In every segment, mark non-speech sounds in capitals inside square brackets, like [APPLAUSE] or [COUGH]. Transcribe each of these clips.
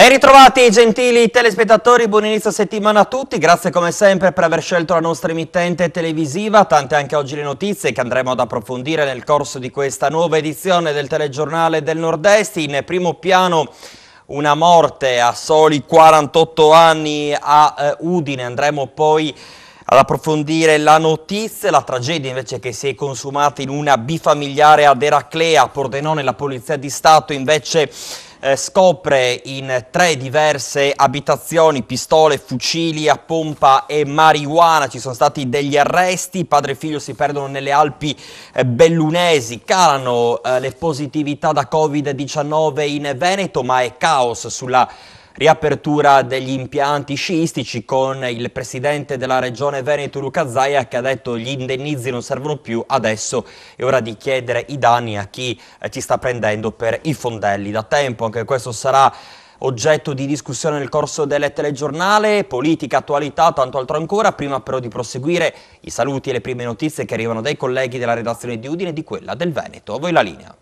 Ben ritrovati gentili telespettatori, buon inizio settimana a tutti, grazie come sempre per aver scelto la nostra emittente televisiva, tante anche oggi le notizie che andremo ad approfondire nel corso di questa nuova edizione del telegiornale del Nord-Est, in primo piano una morte a soli 48 anni a eh, Udine, andremo poi ad approfondire la notizia, la tragedia invece che si è consumata in una bifamiliare ad Eraclea, a Pordenone, la Polizia di Stato invece eh, scopre in tre diverse abitazioni pistole, fucili a pompa e marijuana, ci sono stati degli arresti, padre e figlio si perdono nelle Alpi eh, bellunesi, calano eh, le positività da Covid-19 in Veneto, ma è caos sulla riapertura degli impianti sciistici con il presidente della regione Veneto Luca Zaia che ha detto gli indennizi non servono più, adesso è ora di chiedere i danni a chi eh, ci sta prendendo per i fondelli. Da tempo anche questo sarà oggetto di discussione nel corso del telegiornale, politica, attualità, tanto altro ancora. Prima però di proseguire i saluti e le prime notizie che arrivano dai colleghi della redazione di Udine e di quella del Veneto. A voi la linea.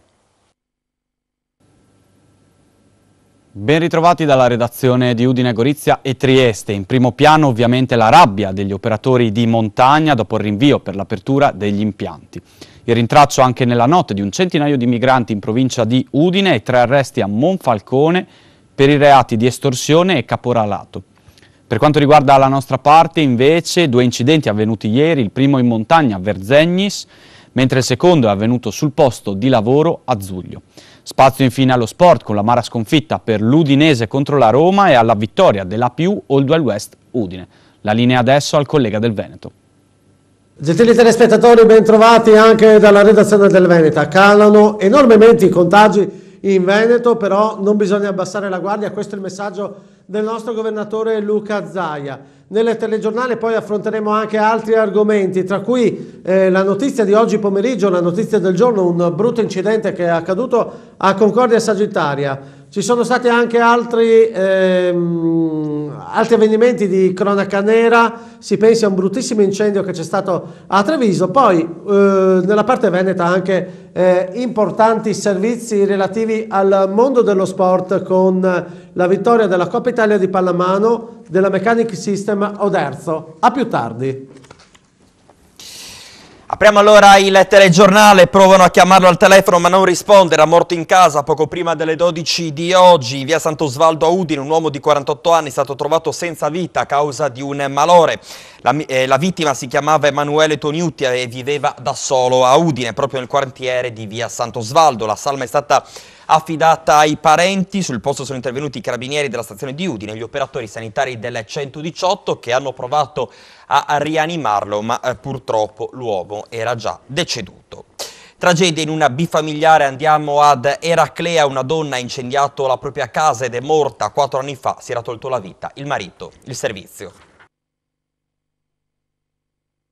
Ben ritrovati dalla redazione di Udine Gorizia e Trieste. In primo piano ovviamente la rabbia degli operatori di montagna dopo il rinvio per l'apertura degli impianti. Il rintraccio anche nella notte di un centinaio di migranti in provincia di Udine e tre arresti a Monfalcone per i reati di estorsione e caporalato. Per quanto riguarda la nostra parte invece due incidenti avvenuti ieri, il primo in montagna a Verzegnis, mentre il secondo è avvenuto sul posto di lavoro a Zuglio. Spazio infine allo sport con la mara sconfitta per l'Udinese contro la Roma e alla vittoria della più Oldwell West Udine. La linea adesso al collega del Veneto. Gentili telespettatori, ben trovati anche dalla redazione del Veneta. Calano enormemente i contagi in Veneto, però non bisogna abbassare la guardia, questo è il messaggio del nostro governatore Luca Zaia. Nelle telegiornali poi affronteremo anche altri argomenti, tra cui eh, la notizia di oggi pomeriggio, la notizia del giorno, un brutto incidente che è accaduto a Concordia Sagittaria. Ci sono stati anche altri, ehm, altri avvenimenti di cronaca nera, si pensi a un bruttissimo incendio che c'è stato a Treviso, poi eh, nella parte veneta anche eh, importanti servizi relativi al mondo dello sport con la vittoria della Coppa Italia di Pallamano della Mechanic System Oderzo. A più tardi. Apriamo allora il telegiornale, provano a chiamarlo al telefono ma non risponde, era morto in casa poco prima delle 12 di oggi, via Santo Sant'Osvaldo a Udine, un uomo di 48 anni è stato trovato senza vita a causa di un malore. La, eh, la vittima si chiamava Emanuele Toniutti e viveva da solo a Udine, proprio nel quartiere di via Santo Sant'Osvaldo. La salma è stata affidata ai parenti. Sul posto sono intervenuti i carabinieri della stazione di Udine, gli operatori sanitari del 118 che hanno provato a rianimarlo, ma eh, purtroppo l'uomo era già deceduto. Tragedia in una bifamiliare, andiamo ad Eraclea, una donna ha incendiato la propria casa ed è morta quattro anni fa, si era tolto la vita, il marito, il servizio.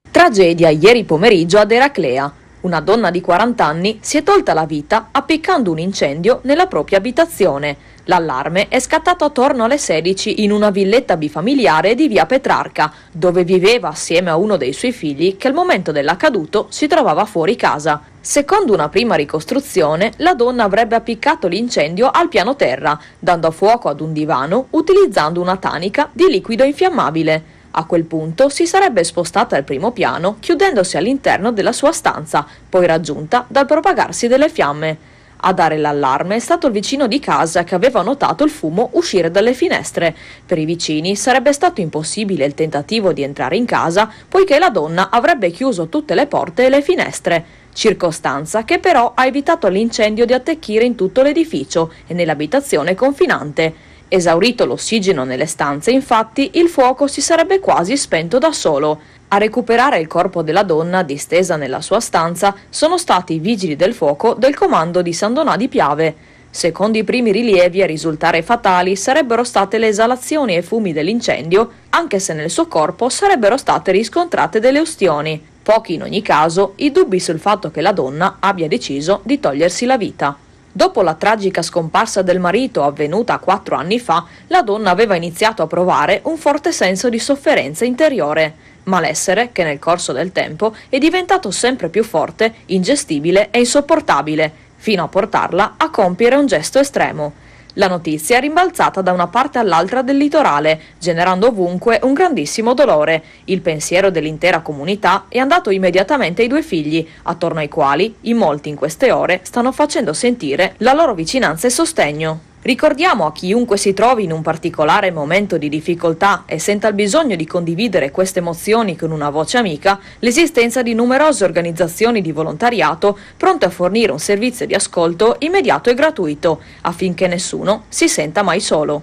Tragedia ieri pomeriggio ad Eraclea una donna di 40 anni si è tolta la vita appiccando un incendio nella propria abitazione. L'allarme è scattato attorno alle 16 in una villetta bifamiliare di via Petrarca, dove viveva assieme a uno dei suoi figli che al momento dell'accaduto si trovava fuori casa. Secondo una prima ricostruzione, la donna avrebbe appiccato l'incendio al piano terra, dando fuoco ad un divano utilizzando una tanica di liquido infiammabile. A quel punto si sarebbe spostata al primo piano chiudendosi all'interno della sua stanza, poi raggiunta dal propagarsi delle fiamme. A dare l'allarme è stato il vicino di casa che aveva notato il fumo uscire dalle finestre. Per i vicini sarebbe stato impossibile il tentativo di entrare in casa poiché la donna avrebbe chiuso tutte le porte e le finestre. Circostanza che però ha evitato l'incendio di attecchire in tutto l'edificio e nell'abitazione confinante. Esaurito l'ossigeno nelle stanze, infatti, il fuoco si sarebbe quasi spento da solo. A recuperare il corpo della donna distesa nella sua stanza sono stati i vigili del fuoco del comando di San Donà di Piave. Secondo i primi rilievi a risultare fatali sarebbero state le esalazioni e fumi dell'incendio, anche se nel suo corpo sarebbero state riscontrate delle ustioni. Pochi in ogni caso i dubbi sul fatto che la donna abbia deciso di togliersi la vita. Dopo la tragica scomparsa del marito avvenuta quattro anni fa, la donna aveva iniziato a provare un forte senso di sofferenza interiore, malessere che nel corso del tempo è diventato sempre più forte, ingestibile e insopportabile, fino a portarla a compiere un gesto estremo la notizia è rimbalzata da una parte all'altra del litorale, generando ovunque un grandissimo dolore. Il pensiero dell'intera comunità è andato immediatamente ai due figli, attorno ai quali in molti in queste ore stanno facendo sentire la loro vicinanza e sostegno. Ricordiamo a chiunque si trovi in un particolare momento di difficoltà e senta il bisogno di condividere queste emozioni con una voce amica l'esistenza di numerose organizzazioni di volontariato pronte a fornire un servizio di ascolto immediato e gratuito affinché nessuno si senta mai solo.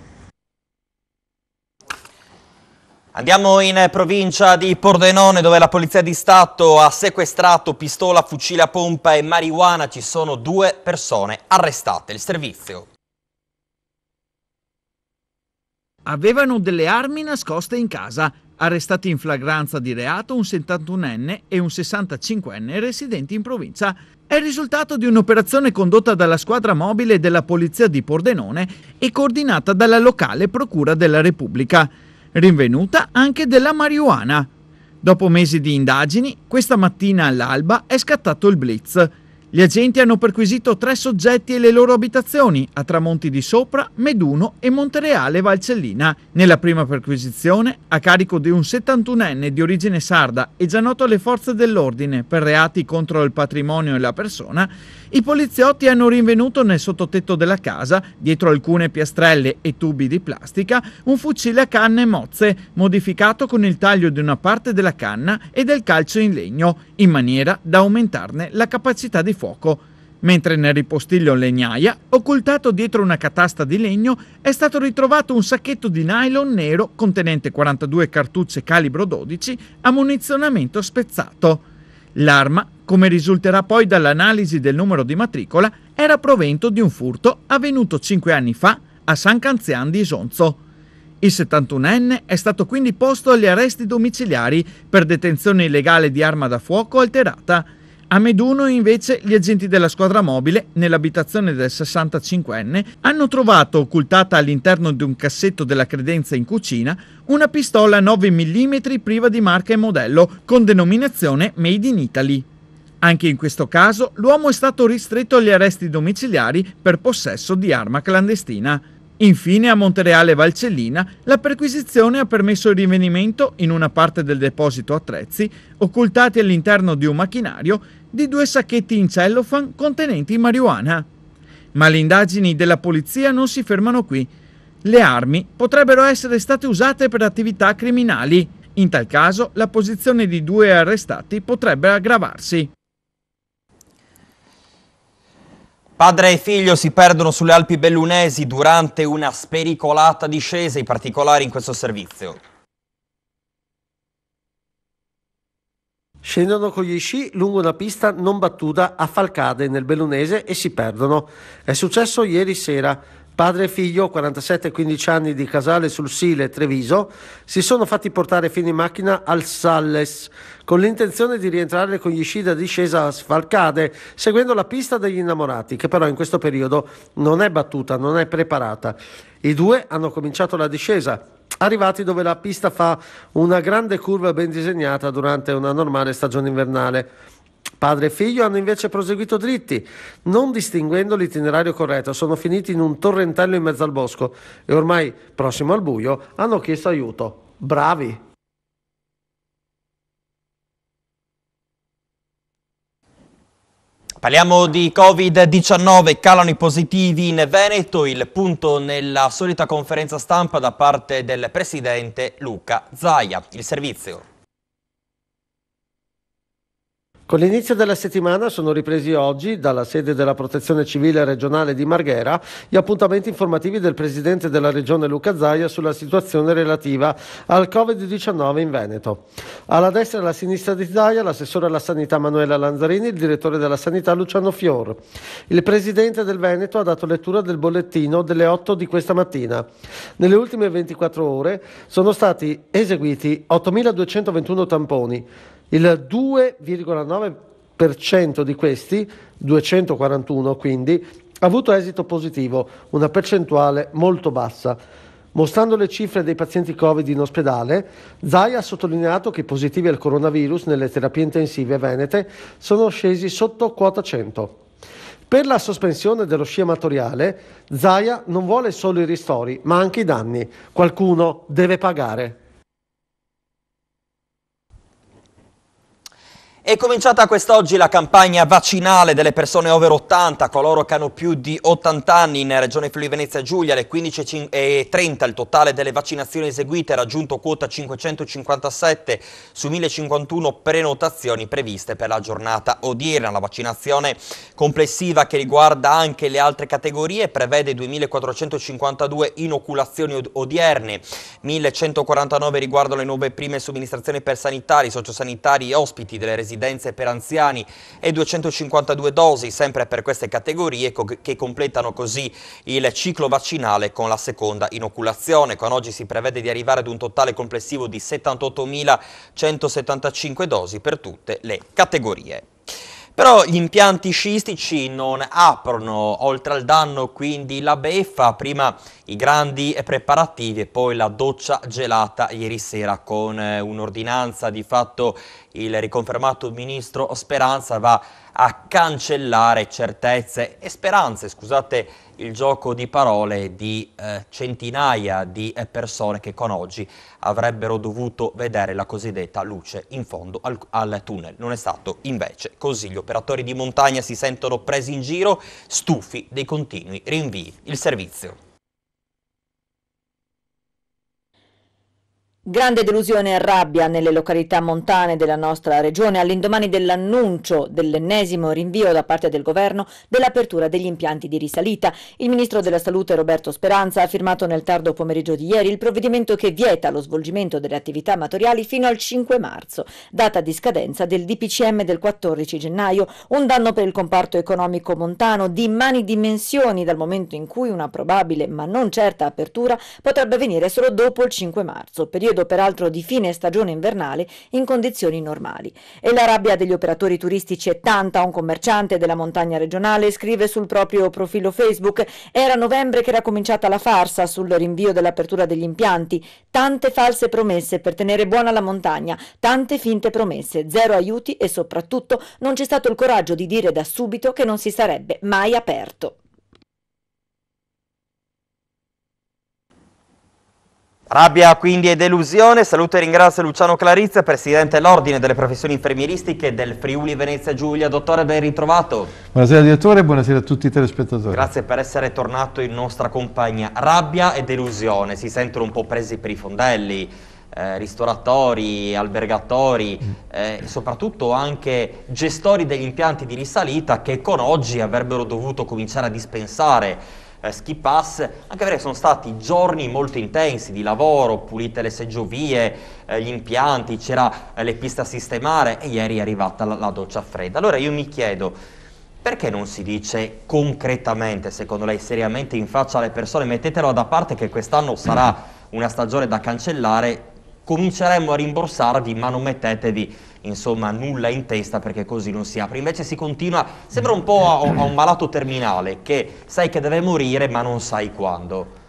Andiamo in provincia di Pordenone dove la Polizia di Stato ha sequestrato pistola, fucile a pompa e marijuana. Ci sono due persone arrestate. Il servizio Avevano delle armi nascoste in casa, arrestati in flagranza di reato un 71enne e un 65enne residenti in provincia. È il risultato di un'operazione condotta dalla squadra mobile della polizia di Pordenone e coordinata dalla locale Procura della Repubblica, rinvenuta anche della marijuana. Dopo mesi di indagini, questa mattina all'alba è scattato il blitz. Gli agenti hanno perquisito tre soggetti e le loro abitazioni a Tramonti di Sopra, Meduno e Montereale Valcellina. Nella prima perquisizione, a carico di un 71enne di origine sarda e già noto alle forze dell'ordine per reati contro il patrimonio e la persona, i poliziotti hanno rinvenuto nel sottotetto della casa, dietro alcune piastrelle e tubi di plastica, un fucile a canne mozze, modificato con il taglio di una parte della canna e del calcio in legno, in maniera da aumentarne la capacità di fuoco mentre nel ripostiglio legnaia, occultato dietro una catasta di legno, è stato ritrovato un sacchetto di nylon nero contenente 42 cartucce calibro 12 a munizionamento spezzato. L'arma come risulterà poi dall'analisi del numero di matricola, era provento di un furto avvenuto cinque anni fa a San Canzian di Isonzo. Il 71enne è stato quindi posto agli arresti domiciliari per detenzione illegale di arma da fuoco alterata. A Meduno invece gli agenti della squadra mobile, nell'abitazione del 65enne, hanno trovato occultata all'interno di un cassetto della credenza in cucina una pistola 9 mm priva di marca e modello con denominazione Made in Italy. Anche in questo caso l'uomo è stato ristretto agli arresti domiciliari per possesso di arma clandestina. Infine a Montereale Valcellina la perquisizione ha permesso il rinvenimento in una parte del deposito attrezzi, occultati all'interno di un macchinario, di due sacchetti in cellophane contenenti marijuana. Ma le indagini della polizia non si fermano qui. Le armi potrebbero essere state usate per attività criminali. In tal caso la posizione di due arrestati potrebbe aggravarsi. Padre e figlio si perdono sulle Alpi Bellunesi durante una spericolata discesa, i particolari in questo servizio. Scendono con gli sci lungo una pista non battuta a Falcade nel Bellunese e si perdono. È successo ieri sera Padre e figlio, 47-15 e anni di Casale sul Sile, Treviso, si sono fatti portare fino in macchina al Salles con l'intenzione di rientrare con gli sci da discesa a Sfalcade, seguendo la pista degli innamorati, che però in questo periodo non è battuta, non è preparata. I due hanno cominciato la discesa, arrivati dove la pista fa una grande curva ben disegnata durante una normale stagione invernale. Padre e figlio hanno invece proseguito dritti, non distinguendo l'itinerario corretto, sono finiti in un torrentello in mezzo al bosco e ormai, prossimo al buio, hanno chiesto aiuto. Bravi! Parliamo di Covid-19, calano i positivi in Veneto, il punto nella solita conferenza stampa da parte del presidente Luca Zaia. Il servizio. Con l'inizio della settimana sono ripresi oggi dalla sede della Protezione Civile regionale di Marghera gli appuntamenti informativi del Presidente della Regione Luca Zaia sulla situazione relativa al Covid-19 in Veneto. Alla destra e alla sinistra di Zaia l'assessore alla Sanità Manuela Lanzarini e il direttore della Sanità Luciano Fior. Il Presidente del Veneto ha dato lettura del bollettino delle 8 di questa mattina. Nelle ultime 24 ore sono stati eseguiti 8.221 tamponi, il 2,9% di questi, 241 quindi, ha avuto esito positivo, una percentuale molto bassa. Mostrando le cifre dei pazienti Covid in ospedale, Zai ha sottolineato che i positivi al coronavirus nelle terapie intensive venete sono scesi sotto quota 100. Per la sospensione dello sci amatoriale, Zaia non vuole solo i ristori, ma anche i danni. Qualcuno deve pagare. È cominciata quest'oggi la campagna vaccinale delle persone over 80, coloro che hanno più di 80 anni in Regione Friuli Venezia Giulia, alle 15.30 il totale delle vaccinazioni eseguite ha raggiunto quota 557 su 1051 prenotazioni previste per la giornata odierna. La vaccinazione complessiva che riguarda anche le altre categorie prevede 2452 inoculazioni odierne, 1149 riguardano le nuove prime somministrazioni per sanitari, sociosanitari e ospiti delle residenze residenze per anziani e 252 dosi sempre per queste categorie che completano così il ciclo vaccinale con la seconda inoculazione. Con oggi si prevede di arrivare ad un totale complessivo di 78.175 dosi per tutte le categorie. Però gli impianti sciistici non aprono, oltre al danno quindi la beffa, prima i grandi preparativi e poi la doccia gelata ieri sera con eh, un'ordinanza, di fatto il riconfermato ministro Speranza va a a cancellare certezze e speranze, scusate il gioco di parole di eh, centinaia di eh, persone che con oggi avrebbero dovuto vedere la cosiddetta luce in fondo al, al, tunnel. Non è stato invece così. Gli operatori di montagna si sentono presi in giro, stufi dei continui rinvii. Il servizio. Grande delusione e rabbia nelle località montane della nostra regione all'indomani dell'annuncio dell'ennesimo rinvio da parte del governo dell'apertura degli impianti di risalita. Il ministro della Salute Roberto Speranza ha firmato nel tardo pomeriggio di ieri il provvedimento che vieta lo svolgimento delle attività amatoriali fino al 5 marzo, data di scadenza del DPCM del 14 gennaio, un danno per il comparto economico montano di mani dimensioni dal momento in cui una probabile ma non certa apertura potrebbe avvenire solo dopo il 5 marzo, periodo periodo peraltro di fine stagione invernale in condizioni normali. E la rabbia degli operatori turistici è tanta, un commerciante della montagna regionale scrive sul proprio profilo Facebook era novembre che era cominciata la farsa sul rinvio dell'apertura degli impianti, tante false promesse per tenere buona la montagna, tante finte promesse, zero aiuti e soprattutto non c'è stato il coraggio di dire da subito che non si sarebbe mai aperto. Rabbia quindi e delusione, saluto e ringrazio Luciano Clarizza, Presidente dell'Ordine delle Professioni Infermieristiche del Friuli Venezia Giulia. Dottore, ben ritrovato. Buonasera direttore buonasera a tutti i telespettatori. Grazie per essere tornato in nostra compagnia. Rabbia e delusione, si sentono un po' presi per i fondelli, eh, ristoratori, albergatori, mm. eh, soprattutto anche gestori degli impianti di risalita che con oggi avrebbero dovuto cominciare a dispensare eh, ski pass, anche perché sono stati giorni molto intensi di lavoro, pulite le seggiovie, eh, gli impianti, c'era eh, le piste a sistemare e ieri è arrivata la, la doccia fredda. Allora io mi chiedo, perché non si dice concretamente, secondo lei, seriamente in faccia alle persone, mettetelo da parte che quest'anno sarà una stagione da cancellare, cominceremo a rimborsarvi ma non mettetevi insomma nulla in testa perché così non si apre. Invece si continua, sembra un po' a, a un malato terminale che sai che deve morire ma non sai quando.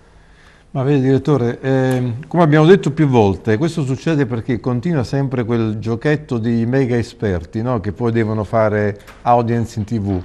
Ma vedi direttore, eh, come abbiamo detto più volte, questo succede perché continua sempre quel giochetto di mega esperti no? che poi devono fare audience in tv.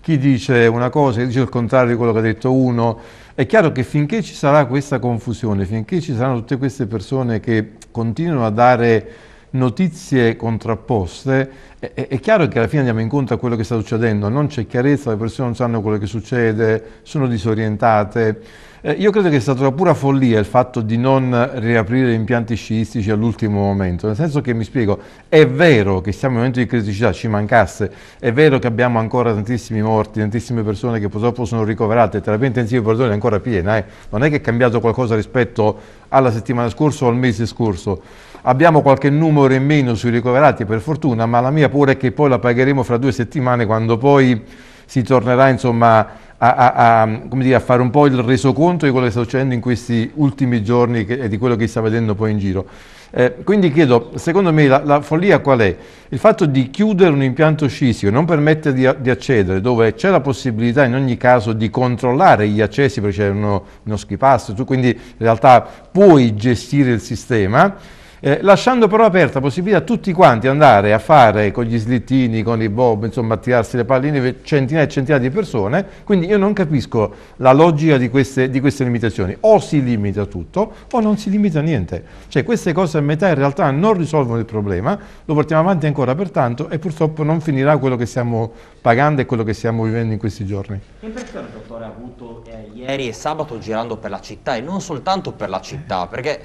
Chi dice una cosa, chi dice il contrario di quello che ha detto uno. È chiaro che finché ci sarà questa confusione, finché ci saranno tutte queste persone che continuano a dare notizie contrapposte, è, è, chiaro che alla fine andiamo incontro a quello che sta succedendo, non c'è chiarezza, le persone non sanno quello che succede, sono disorientate. Eh, io credo che sia stata una pura follia il fatto di non riaprire gli impianti sciistici all'ultimo momento, nel senso che mi spiego, è vero che siamo in un momento di criticità, ci mancasse, è vero che abbiamo ancora tantissimi morti, tantissime persone che purtroppo sono ricoverate, terapia intensiva per è ancora piena, eh. non è che è cambiato qualcosa rispetto alla settimana scorsa o al mese scorso. Abbiamo qualche numero in meno sui ricoverati per fortuna, ma la mia pure è che poi la pagheremo fra due settimane quando poi si tornerà insomma, a, a, a, dire, a, fare un po' il resoconto di quello che sta succedendo in questi ultimi giorni e di quello che si sta vedendo poi in giro. Eh, quindi chiedo, secondo me la, la, follia qual è? Il fatto di chiudere un impianto scistico, non permettere di, di accedere, dove c'è la possibilità in ogni caso di controllare gli accessi perché c'è uno, uno skipass, tu quindi in realtà puoi gestire il sistema, eh, lasciando però aperta la possibilità a tutti quanti andare a fare con gli slittini, con i bob, insomma a tirarsi le palline centinaia e centinaia di persone, quindi io non capisco la logica di queste, di queste limitazioni, o si limita tutto o non si limita niente, cioè queste cose a metà in realtà non risolvono il problema, lo portiamo avanti ancora pertanto e purtroppo non finirà quello che stiamo pagando e quello che stiamo vivendo in questi giorni. Che impressione dottore ha avuto eh, ieri e sabato girando per la città e non soltanto per la città, perché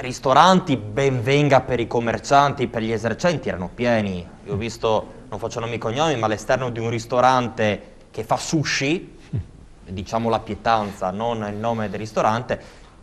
ristoranti ben venga per i commercianti, per gli esercenti, erano pieni. Io ho visto, non faccio nomi e cognomi, ma all'esterno di un ristorante che fa sushi, diciamo la pietanza, non il nome del ristorante,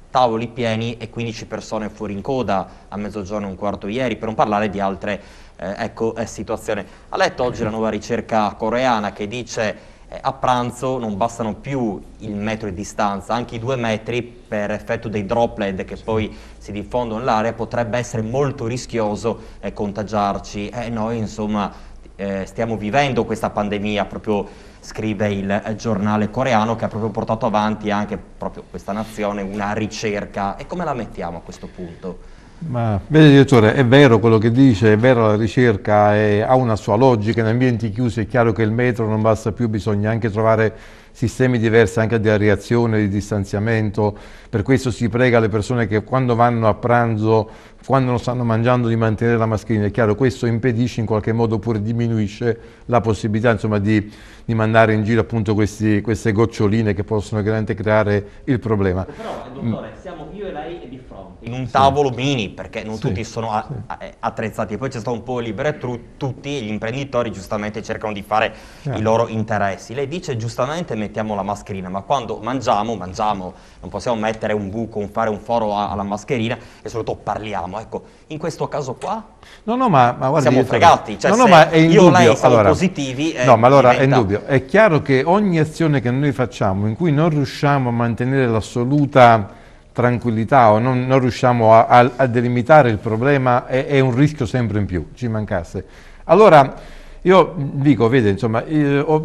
tavoli pieni e 15 persone fuori in coda a mezzogiorno e un quarto ieri, per non parlare di altre eh, ecco, eh, situazioni. Ha letto oggi la nuova ricerca coreana che dice eh, a pranzo non bastano più il metro di distanza, anche i due metri per effetto dei droplet che poi si diffondono nell'aria potrebbe essere molto rischioso eh, contagiarci e eh, noi insomma eh, stiamo vivendo questa pandemia proprio scrive il eh, giornale coreano che ha proprio portato avanti anche proprio questa nazione una ricerca e come la mettiamo a questo punto? Ma, vede direttore, è vero quello che dice, è vero la ricerca, è, ha una sua logica, in ambienti chiusi è chiaro che il metro non basta più, bisogna anche trovare sistemi diversi anche di areazione, di distanziamento, per questo si prega alle persone che quando vanno a pranzo, quando non stanno mangiando di mantenere la mascherina, è chiaro questo impedisce in qualche modo oppure diminuisce la possibilità insomma, di, di, mandare in giro appunto questi, queste goccioline che possono creare il problema. Però dottore, siamo io e lei e di in un tavolo sì. mini perché non sì, tutti sono a, a, eh, attrezzati. Poi c'è stato un po' libero e tru, tutti gli imprenditori giustamente cercano di fare eh. i certo. loro interessi. Lei dice giustamente mettiamo la mascherina, ma quando mangiamo, mangiamo, non possiamo mettere un buco, un, fare un foro alla mascherina e soprattutto parliamo. Ecco, in questo caso qua no, no, ma, ma guarda, siamo fregati, cioè no, no, ma è indubbio, io e lei siamo allora, positivi. Eh, no, ma allora diventa... è indubbio. È chiaro che ogni azione che noi facciamo in cui non riusciamo a mantenere l'assoluta tranquillità o non, non riusciamo a, a, a, delimitare il problema è, è, un rischio sempre in più, ci mancasse. Allora io dico, vede, insomma, mi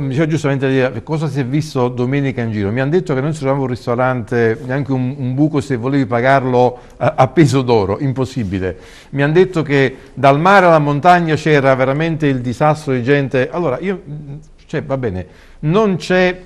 dicevo giustamente dire, cosa si è visto domenica in giro? Mi hanno detto che non c'era un ristorante, neanche un, un, buco se volevi pagarlo a, a peso d'oro, impossibile. Mi hanno detto che dal mare alla montagna c'era veramente il disastro di gente. Allora, io, cioè, va bene, non c'è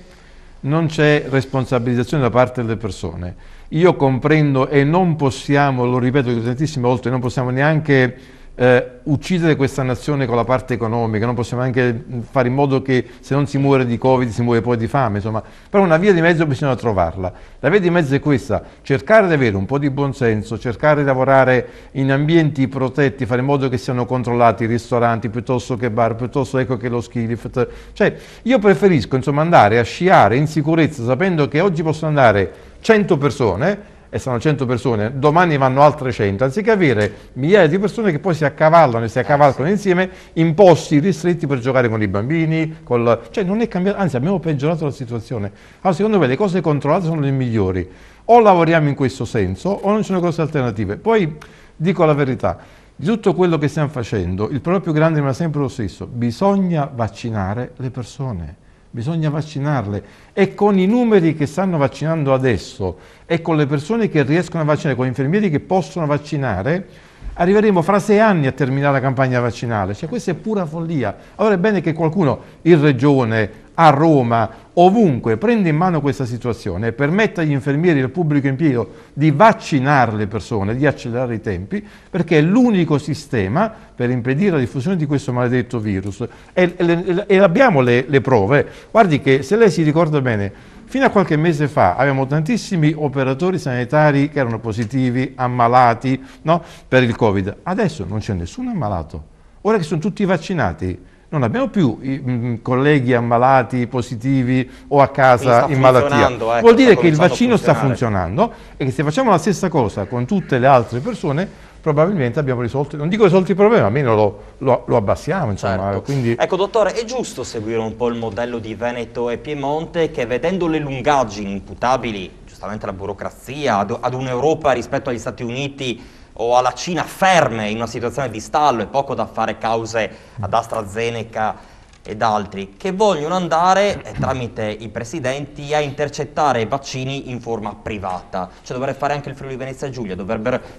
responsabilizzazione da parte delle persone io comprendo e non possiamo, lo ripeto tantissime volte, non possiamo neanche eh, uccidere questa nazione con la parte economica, non possiamo neanche mm, fare in modo che se non si muore di Covid si muore poi di fame, insomma, però una via di mezzo bisogna trovarla. La via di mezzo è questa, cercare di avere un po' di buonsenso, cercare di lavorare in ambienti protetti, fare in modo che siano controllati i ristoranti piuttosto che bar, piuttosto ecco che lo ski lift. Cioè, io preferisco insomma andare a sciare in sicurezza sapendo che oggi posso andare 100 persone, e sono 100 persone, domani vanno altre 100, anziché avere migliaia di persone che poi si accavallano e si eh, accavalcano insieme in posti ristretti per giocare con i bambini, col... cioè non è cambiato, anzi abbiamo peggiorato la situazione. Allora secondo me le cose controllate sono le migliori, o lavoriamo in questo senso o non ci sono cose alternative. Poi dico la verità, di tutto quello che stiamo facendo, il problema più grande rimane sempre lo stesso, bisogna vaccinare le persone bisogna vaccinarle e con i numeri che stanno vaccinando adesso e con le persone che riescono a vaccinare, con gli infermieri che possono vaccinare, arriveremo fra sei anni a terminare la campagna vaccinale. Cioè, questa è pura follia. Allora è bene che qualcuno in regione, a Roma, ovunque, prenda in mano questa situazione e permetta agli infermieri e al pubblico impiego di vaccinare le persone, di accelerare i tempi, perché è l'unico sistema per impedire la diffusione di questo maledetto virus. E, e, e abbiamo le, le prove. Guardi che, se lei si ricorda bene, Fino a qualche mese fa avevamo tantissimi operatori sanitari che erano positivi, ammalati no? per il Covid. Adesso non c'è nessuno ammalato. Ora che sono tutti vaccinati, non abbiamo più i, mh, mm, mm, colleghi ammalati, positivi o a casa in malattia. Ecco, Vuol dire che il vaccino sta funzionando e che se facciamo la stessa cosa con tutte le altre persone probabilmente abbiamo risolto, non dico risolto il problema, almeno lo, lo, lo abbassiamo. Insomma, certo. quindi... Ecco dottore, è giusto seguire un po' il modello di Veneto e Piemonte che vedendo le lungaggini imputabili giustamente alla burocrazia, ad, ad un'Europa rispetto agli Stati Uniti o alla Cina ferme in una situazione di stallo e poco da fare cause ad AstraZeneca ed altri che vogliono andare eh, tramite i presidenti a intercettare i vaccini in forma privata. Cioè dovrebbe fare anche il Friuli Venezia Giulia,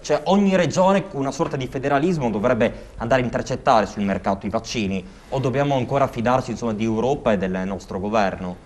cioè ogni regione con una sorta di federalismo dovrebbe andare a intercettare sul mercato i vaccini o dobbiamo ancora fidarci insomma, di Europa e del nostro governo?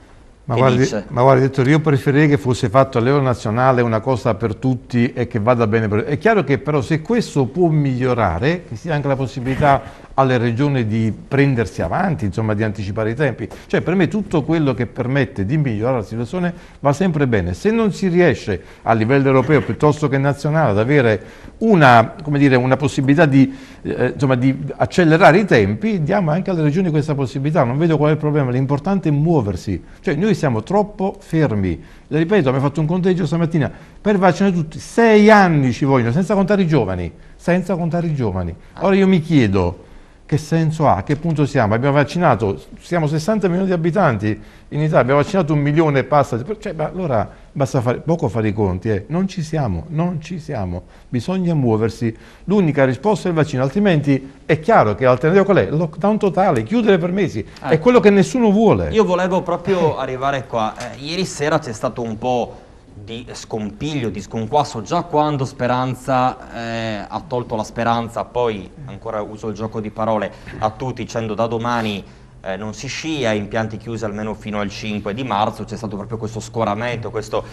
Ma guardi, ma guardi, dottore, io preferirei che fosse fatto a livello nazionale una cosa per tutti e che vada bene per tutti. È chiaro che però se questo può migliorare, che sia anche la possibilità alle regioni di prendersi avanti, insomma di anticipare i tempi. Cioè per me tutto quello che permette di migliorare la situazione va sempre bene. Se non si riesce a livello europeo piuttosto che nazionale ad avere una, dire, una possibilità di, eh, insomma, di accelerare i tempi, diamo anche alle regioni questa possibilità. Non vedo qual è il problema, l'importante è muoversi. Cioè, noi siamo troppo fermi. Le ripeto, abbiamo fatto un conteggio stamattina, per vaccinare tutti, sei anni ci vogliono, senza contare i giovani, senza contare i giovani. Ah. Ora io mi chiedo, che senso ha? A che punto siamo? Abbiamo vaccinato, siamo 60 milioni di abitanti in Italia, abbiamo vaccinato un milione e passa, cioè, allora basta fare, poco fare i conti, eh. non ci siamo, non ci siamo, bisogna muoversi. L'unica risposta è il vaccino, altrimenti è chiaro che l'alternativa qual è? Lockdown totale, chiudere per mesi, ah, è ecco. quello che nessuno vuole. Io volevo proprio arrivare qua, eh, ieri sera c'è stato un po' di scompiglio, di sconquasso, già quando Speranza eh, ha tolto la speranza, poi ancora uso il gioco di parole, a tutti dicendo da domani eh, non si scia, impianti chiusi almeno fino al 5 di marzo, c'è stato proprio questo scoramento, questo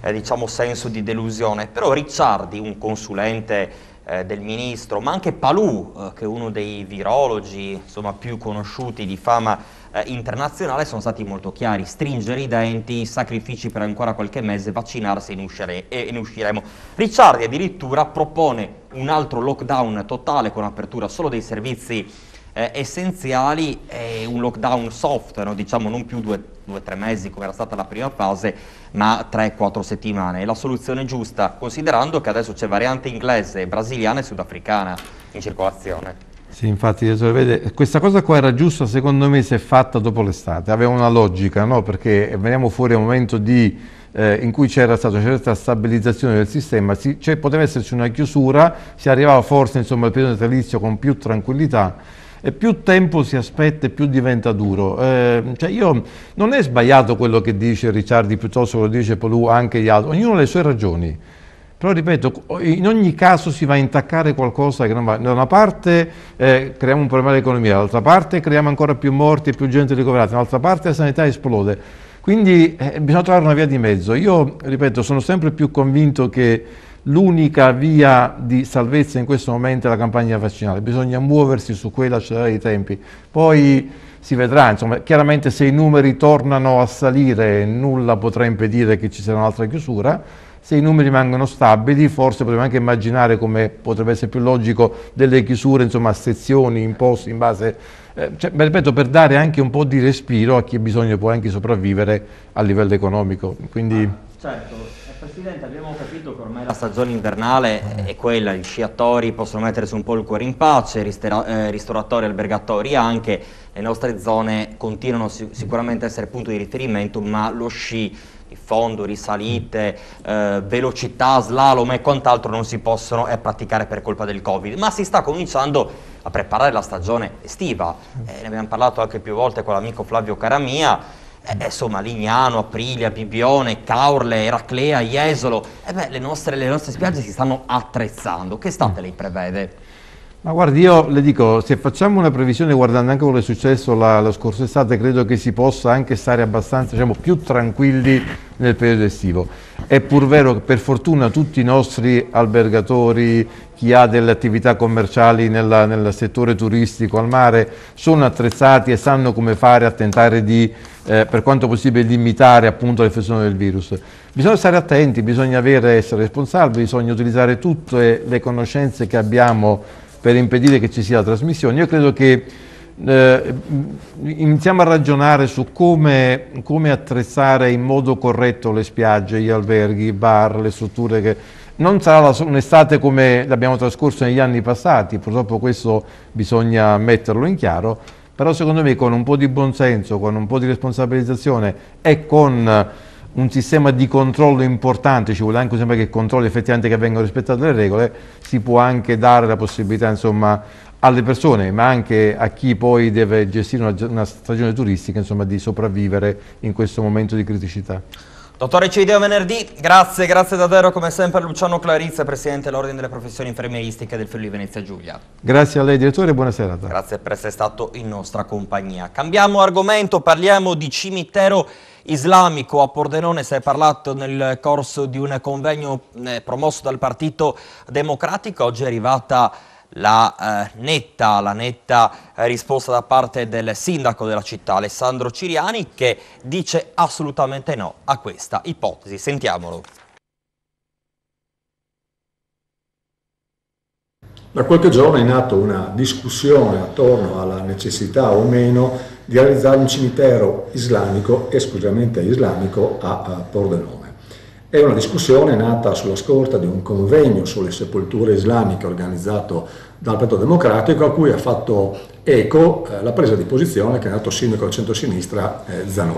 eh, diciamo, senso di delusione. Però Ricciardi, un consulente eh, del ministro, ma anche Palù, eh, che è uno dei virologi insomma, più conosciuti di fama, eh, internazionale sono stati molto chiari, stringere i denti, sacrifici per ancora qualche mese, vaccinarsi e ne, uscire, e ne usciremo. Ricciardi addirittura propone un altro lockdown totale con apertura solo dei servizi eh, essenziali e un lockdown soft, no? diciamo non più due, due tre mesi come era stata la prima fase, ma tre o quattro settimane. È la soluzione giusta, considerando che adesso c'è variante inglese, brasiliana e sudafricana in circolazione. Sì, infatti, eh, vede, questa cosa qua era giusta secondo me se fatta dopo l'estate, aveva una logica, no? perché veniamo fuori a un momento di, eh, in cui c'era stata una certa stabilizzazione del sistema, si, cioè, poteva esserci una chiusura, si arrivava forse insomma, al periodo natalizio con più tranquillità e più tempo si aspetta e più diventa duro. Eh, cioè io, non è sbagliato quello che dice Ricciardi piuttosto che lo dice Polù, anche gli altri, ognuno ha le sue ragioni. Però ripeto, in ogni caso si va a intaccare qualcosa che non va. Da una parte eh, creiamo un problema dell'economia, dall'altra parte creiamo ancora più morti e più gente ricoverata, dall'altra parte la sanità esplode. Quindi eh, bisogna trovare una via di mezzo. Io, ripeto, sono sempre più convinto che l'unica via di salvezza in questo momento è la campagna vaccinale. Bisogna muoversi su quella, accelerare i tempi. Poi si vedrà, insomma, chiaramente se i numeri tornano a salire nulla potrà impedire che ci sia un'altra chiusura se i numeri rimangono stabili forse potremmo anche immaginare come potrebbe essere più logico delle chiusure, insomma sezioni, imposti in base, eh, cioè, ripeto, per dare anche un po' di respiro a chi ha bisogno può anche sopravvivere a livello economico. Quindi... Ah, certo. Eh, Presidente, abbiamo capito che ormai la stagione invernale è quella, gli sciatori possono mettersi un po' il cuore in pace, eh, ristoratori, albergatori anche, le nostre zone continuano sicuramente a essere punto di riferimento, ma lo sci in fondo, risalite, eh, velocità, slalom e quant'altro non si possono eh, praticare per colpa del Covid, ma si sta cominciando a preparare la stagione estiva, eh, ne abbiamo parlato anche più volte con l'amico Flavio Caramia, eh, insomma Lignano, Aprilia, Bibione, Caorle, Eraclea, Jesolo, eh beh, le, nostre, le nostre spiagge si stanno attrezzando, che state lei prevede? Ma guardi, io le dico, se facciamo una previsione guardando anche quello che è successo la, la scorsa estate, credo che si possa anche stare abbastanza, diciamo, più tranquilli nel periodo estivo. È pur vero che per fortuna tutti i nostri albergatori, chi ha delle attività commerciali nel settore turistico al mare, sono attrezzati e sanno come fare a tentare di, eh, per quanto possibile, limitare appunto l'effezione del virus. Bisogna stare attenti, bisogna avere, essere responsabili, bisogna utilizzare tutte le conoscenze che abbiamo per impedire che ci sia la trasmissione. Io credo che eh, iniziamo a ragionare su come, come, attrezzare in modo corretto le spiagge, gli alberghi, i bar, le strutture che... Non sarà un'estate come l'abbiamo trascorso negli anni passati, purtroppo questo bisogna metterlo in chiaro, però secondo me con un po' di buonsenso, con un po' di responsabilizzazione e con un sistema di controllo importante, ci vuole anche sempre che controlli effettivamente che vengano rispettate le regole, si può anche dare la possibilità insomma, alle persone, ma anche a chi poi deve gestire una, una stagione turistica, insomma, di sopravvivere in questo momento di criticità. Dottore Cidio Venerdì, grazie, grazie davvero come sempre a Luciano Clarizza, Presidente dell'Ordine delle Professioni Infermieristiche del Friuli Venezia Giulia. Grazie a lei direttore e buona serata. Grazie per essere stato in nostra compagnia. Cambiamo argomento, parliamo di cimitero islamico a Pordenone si è parlato nel corso di un convegno eh, promosso dal Partito Democratico, oggi è arrivata la, eh, netta, la netta eh, risposta da parte del sindaco della città Alessandro Ciriani che dice assolutamente no a questa ipotesi. Sentiamolo. Da qualche giorno è nata una discussione attorno alla necessità o meno di realizzare un cimitero islamico, esclusivamente islamico, a Pordenone. È una discussione nata sulla scorta di un convegno sulle sepolture islamiche organizzato dal Partito Democratico a cui ha fatto eco eh, la presa di posizione che è nato sindaco del centro-sinistra eh,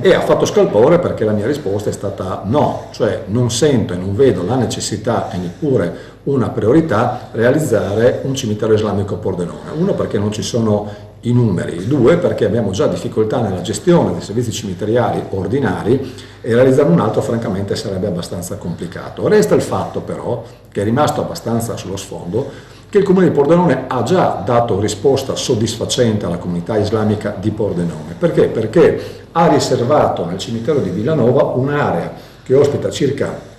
E ha fatto scalpore perché la mia risposta è stata no, cioè non sento e non vedo la necessità e neppure una priorità realizzare un cimitero islamico a Pordenone. Uno perché non ci sono i numeri, due perché abbiamo già difficoltà nella gestione dei servizi cimiteriali ordinari e realizzare un altro francamente sarebbe abbastanza complicato. Resta il fatto però, che è rimasto abbastanza sullo sfondo, che il comune di Pordenone ha già dato risposta soddisfacente alla comunità islamica di Pordenone. Perché? Perché ha riservato nel cimitero di Villanova un'area che ospita circa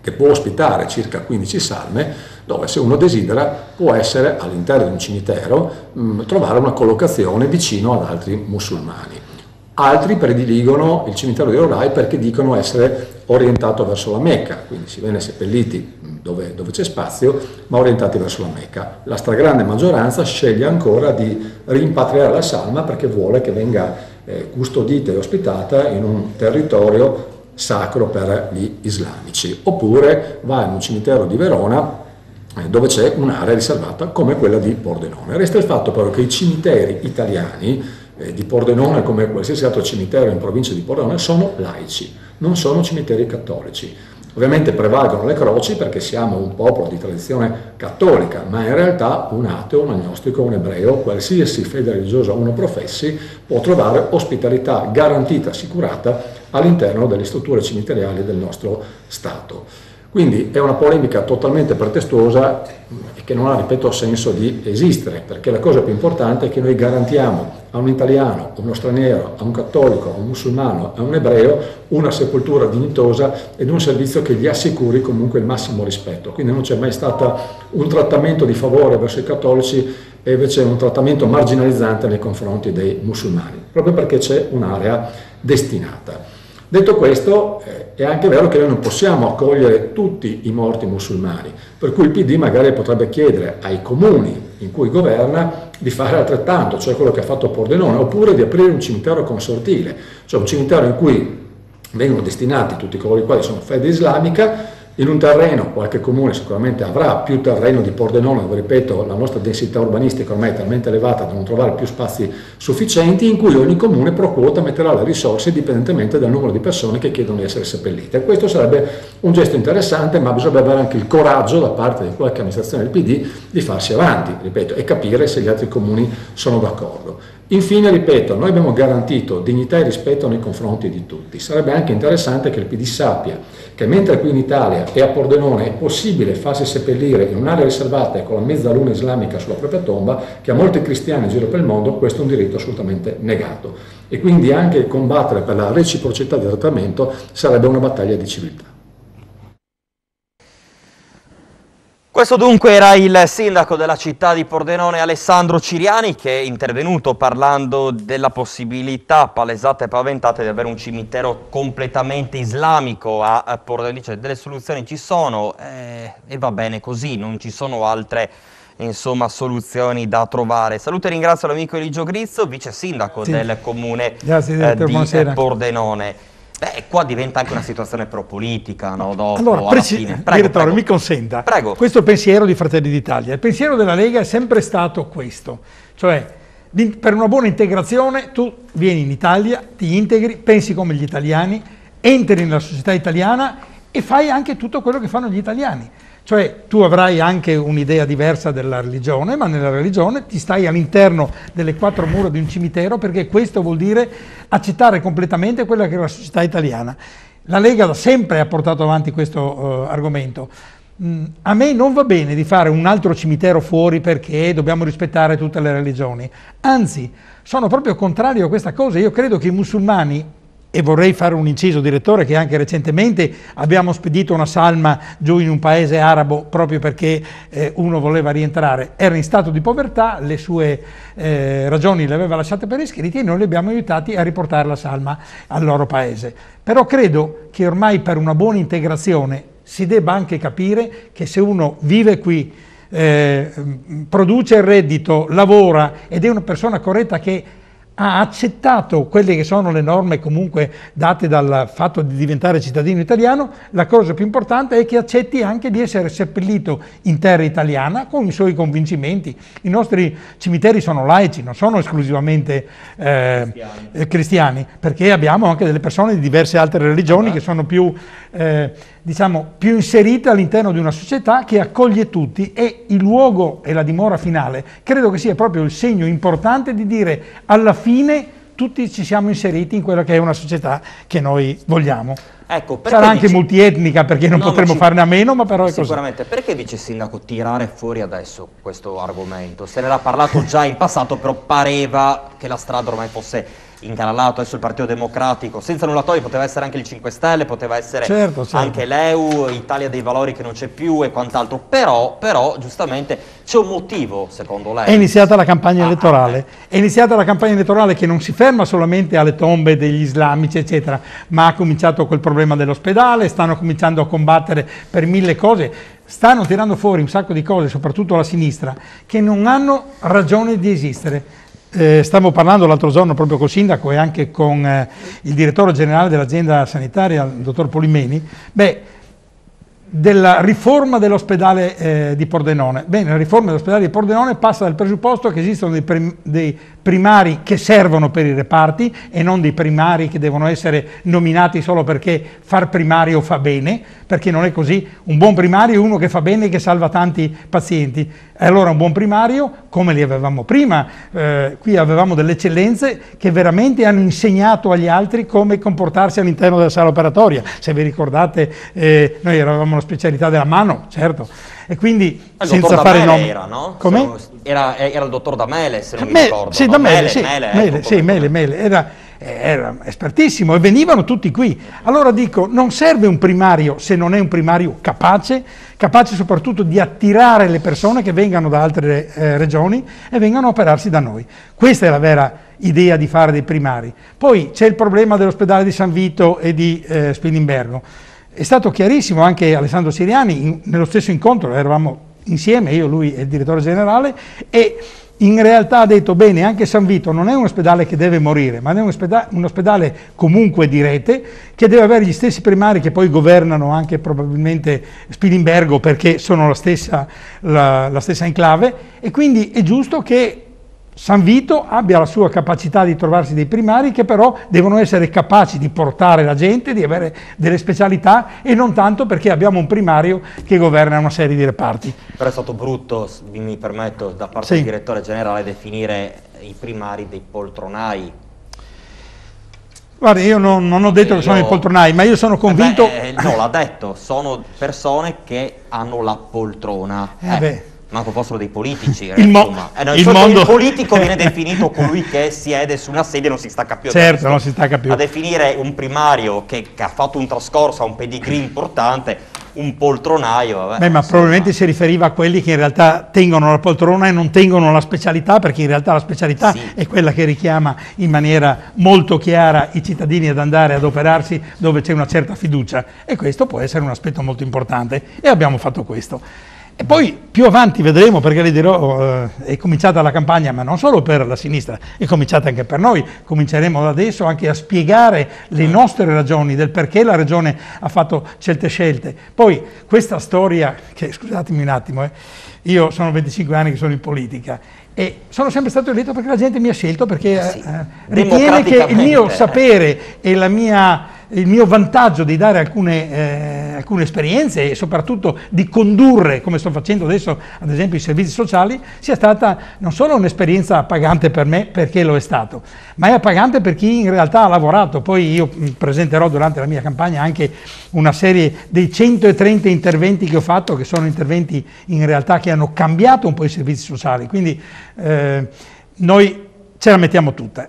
che può ospitare circa 15 salme, dove se uno desidera può essere all'interno di un cimitero, mh, mm, trovare una collocazione vicino ad altri musulmani. Altri prediligono il cimitero di Orai perché dicono essere orientato verso la Mecca, quindi si viene seppelliti mm, dove, dove c'è spazio, ma orientati verso la Mecca. La stragrande maggioranza sceglie ancora di rimpatriare la salma perché vuole che venga eh, custodita e ospitata in un territorio sacro per gli islamici, oppure va in un cimitero di Verona eh, dove c'è un'area riservata come quella di Pordenone. Resta il fatto però che i cimiteri italiani eh, di Pordenone, come qualsiasi altro cimitero in provincia di Pordenone, sono laici, non sono cimiteri cattolici. Ovviamente prevalgono le croci perché siamo un popolo di tradizione cattolica, ma in realtà un ateo, un agnostico, un ebreo, qualsiasi fede religiosa uno professi, può trovare ospitalità garantita, assicurata all'interno delle strutture cimiteriali del nostro Stato. Quindi è una polemica totalmente pretestuosa e che non ha, ripeto, senso di esistere, perché la cosa più importante è che noi garantiamo a un italiano, a uno straniero, a un cattolico, a un musulmano, a un ebreo, una sepoltura dignitosa ed un servizio che gli assicuri comunque il massimo rispetto. Quindi non c'è mai stato un trattamento di favore verso i cattolici e invece un trattamento marginalizzante nei confronti dei musulmani, proprio perché c'è un'area destinata. Detto questo, eh, è anche vero che noi non possiamo accogliere tutti i morti musulmani, per cui il PD magari potrebbe chiedere ai comuni in cui governa di fare altrettanto, cioè quello che ha fatto Pordenone, oppure di aprire un cimitero consortile, cioè un cimitero in cui vengono destinati tutti coloro i quali sono fede islamica in un terreno, qualche comune sicuramente avrà più terreno di Pordenone, dove ripeto la nostra densità urbanistica ormai è talmente elevata da non trovare più spazi sufficienti, in cui ogni comune pro quota metterà le risorse indipendentemente dal numero di persone che chiedono di essere seppellite. Questo sarebbe un gesto interessante, ma bisogna avere anche il coraggio da parte di qualche amministrazione del PD di farsi avanti, ripeto, e capire se gli altri comuni sono d'accordo. Infine, ripeto, noi abbiamo garantito dignità e rispetto nei confronti di tutti. Sarebbe anche interessante che il PD sappia che mentre qui in Italia e a Pordenone è possibile farsi seppellire in un'area riservata e con la mezzaluna islamica sulla propria tomba, che a molti cristiani in giro per il mondo questo è un diritto assolutamente negato. E quindi anche combattere per la reciprocità del trattamento sarebbe una battaglia di civiltà. Questo dunque era il sindaco della città di Pordenone Alessandro Ciriani che è intervenuto parlando della possibilità palesata e paventata di avere un cimitero completamente islamico a Pordenone. Dice delle soluzioni ci sono eh, e va bene così, non ci sono altre insomma, soluzioni da trovare. Saluto e ringrazio l'amico Eligio Grizzo, vice sindaco sì. del comune Grazie, eh, di eh, buonasera. Pordenone. Beh, qua diventa anche una situazione pro-politica, no? Dopo, allora, alla fine. Prego, direttore, prego. mi consenta. Prego. Questo è il pensiero di Fratelli d'Italia. Il pensiero della Lega è sempre stato questo. Cioè, per una buona integrazione tu vieni in Italia, ti integri, pensi come gli italiani, entri nella società italiana e fai anche tutto quello che fanno gli italiani. Cioè tu avrai anche un'idea diversa della religione, ma nella religione ti stai all'interno delle quattro mura di un cimitero perché questo vuol dire accettare completamente quella che è la società italiana. La Lega da sempre ha portato avanti questo uh, argomento. Mm, a me non va bene di fare un altro cimitero fuori perché dobbiamo rispettare tutte le religioni. Anzi, sono proprio contrario a questa cosa. Io credo che i musulmani e vorrei fare un inciso, direttore, che anche recentemente abbiamo spedito una salma giù in un paese arabo proprio perché eh, uno voleva rientrare, era in stato di povertà, le sue eh, ragioni le aveva lasciate per iscritti e noi li abbiamo aiutati a riportare la salma al loro paese. Però credo che ormai per una buona integrazione si debba anche capire che se uno vive qui, eh, produce il reddito, lavora ed è una persona corretta che ha accettato quelle che sono le norme comunque date dal fatto di diventare cittadino italiano, la cosa più importante è che accetti anche di essere seppellito in terra italiana con i suoi convincimenti. I nostri cimiteri sono laici, non sono esclusivamente eh, cristiani. cristiani. perché abbiamo anche delle persone di diverse altre religioni ah, che sono più, eh, diciamo, più inserite all'interno di una società che accoglie tutti e il luogo e la dimora finale credo che sia proprio il segno importante di dire alla fine fine tutti ci siamo inseriti in quella che è una società che noi vogliamo. Ecco, Sarà anche dici... multietnica perché non no, potremo ci... farne a meno, ma però è così. Sicuramente. Perché vice sindaco tirare fuori adesso questo argomento? Se ne era parlato già in passato, però pareva che la strada ormai fosse incanalato adesso il Partito Democratico, senza nulla togliere, poteva essere anche il 5 Stelle, poteva essere certo, certo. anche l'EU, Italia dei Valori che non c'è più e quant'altro, però, però giustamente c'è un motivo secondo lei. È iniziata la campagna ah, elettorale, eh. è iniziata la campagna elettorale che non si ferma solamente alle tombe degli islamici eccetera, ma ha cominciato col problema dell'ospedale, stanno cominciando a combattere per mille cose, stanno tirando fuori un sacco di cose, soprattutto la sinistra, che non hanno ragione di esistere. Eh, stavo parlando l'altro giorno proprio col sindaco e anche con eh, il direttore generale dell'azienda sanitaria, il dottor Polimeni, beh, della riforma dell'ospedale eh, di Pordenone. Bene, la riforma dell'ospedale di Pordenone passa dal presupposto che esistono dei, dei primari che servono per i reparti e non dei primari che devono essere nominati solo perché far primario fa bene, perché non è così. Un buon primario è uno che fa bene e che salva tanti pazienti. E allora un buon primario, come li avevamo prima, eh, qui avevamo delle eccellenze che veramente hanno insegnato agli altri come comportarsi all'interno della sala operatoria. Se vi ricordate, eh, noi eravamo una specialità della mano, certo. E quindi ah, il senza fare nome... Era, no? Come? Era, era, il dottor Damele, se non Me, mi ricordo. Sì, no? Damele, Mele, sì, Mele, Mele, ecco, sì, Mele, Mele. Era, era espertissimo e venivano tutti qui. Allora dico, non serve un primario se non è un primario capace, capace soprattutto di attirare le persone che vengano da altre eh, regioni e vengano a operarsi da noi. Questa è la vera idea di fare dei primari. Poi c'è il problema dell'ospedale di San Vito e di eh, Spilimbergo. È stato chiarissimo anche Alessandro Siriani, in, nello stesso incontro, eravamo insieme, io, lui e il direttore generale, e in realtà ha detto bene, anche San Vito non è un ospedale che deve morire, ma è un ospedale, un ospedale comunque di rete, che deve avere gli stessi primari che poi governano anche probabilmente Spilimbergo perché sono la stessa, la, la stessa enclave, e quindi è giusto che San Vito abbia la sua capacità di trovarsi dei primari che però devono essere capaci di portare la gente, di avere delle specialità e non tanto perché abbiamo un primario che governa una serie di reparti. Però è stato brutto, mi permetto, da parte sì. del direttore generale definire i primari dei poltronai. Guarda, io non, non ho detto io... che sono i poltronai, ma io sono eh convinto... Eh beh, no, l'ha detto, sono persone che hanno la poltrona. Eh eh manco fossero dei politici. il, mo- eh, no, il, mondo... il politico viene definito colui che siede su una sedia e non si sta più. Certo, non si sta più. A definire un primario che, che ha fatto un trascorso, ha un pedigree importante, un poltronaio. Vabbè, Beh, ma insomma. probabilmente si riferiva a quelli che in realtà tengono la poltrona e non tengono la specialità, perché in realtà la specialità sì. è quella che richiama in maniera molto chiara i cittadini ad andare ad operarsi dove c'è una certa fiducia. E questo può essere un aspetto molto importante. E abbiamo fatto questo. E poi più avanti vedremo, perché le dirò, eh, è cominciata la campagna, ma non solo per la sinistra, è cominciata anche per noi. Cominceremo da adesso anche a spiegare le certo. nostre ragioni del perché la regione ha fatto certe scelte. Poi questa storia, che scusatemi un attimo, eh, io sono 25 anni che sono in politica e sono sempre stato eletto perché la gente mi ha scelto, perché eh, sì, eh, ritiene che il mio sapere e la mia il mio vantaggio di dare alcune, eh, alcune, esperienze e soprattutto di condurre, come sto facendo adesso, ad esempio i servizi sociali, sia stata non solo un'esperienza pagante per me, perché lo è stato, ma è pagante per chi in realtà ha lavorato. Poi io presenterò durante la mia campagna anche una serie dei 130 interventi che ho fatto, che sono interventi in realtà che hanno cambiato un po' i servizi sociali. Quindi eh, noi ce la mettiamo tutta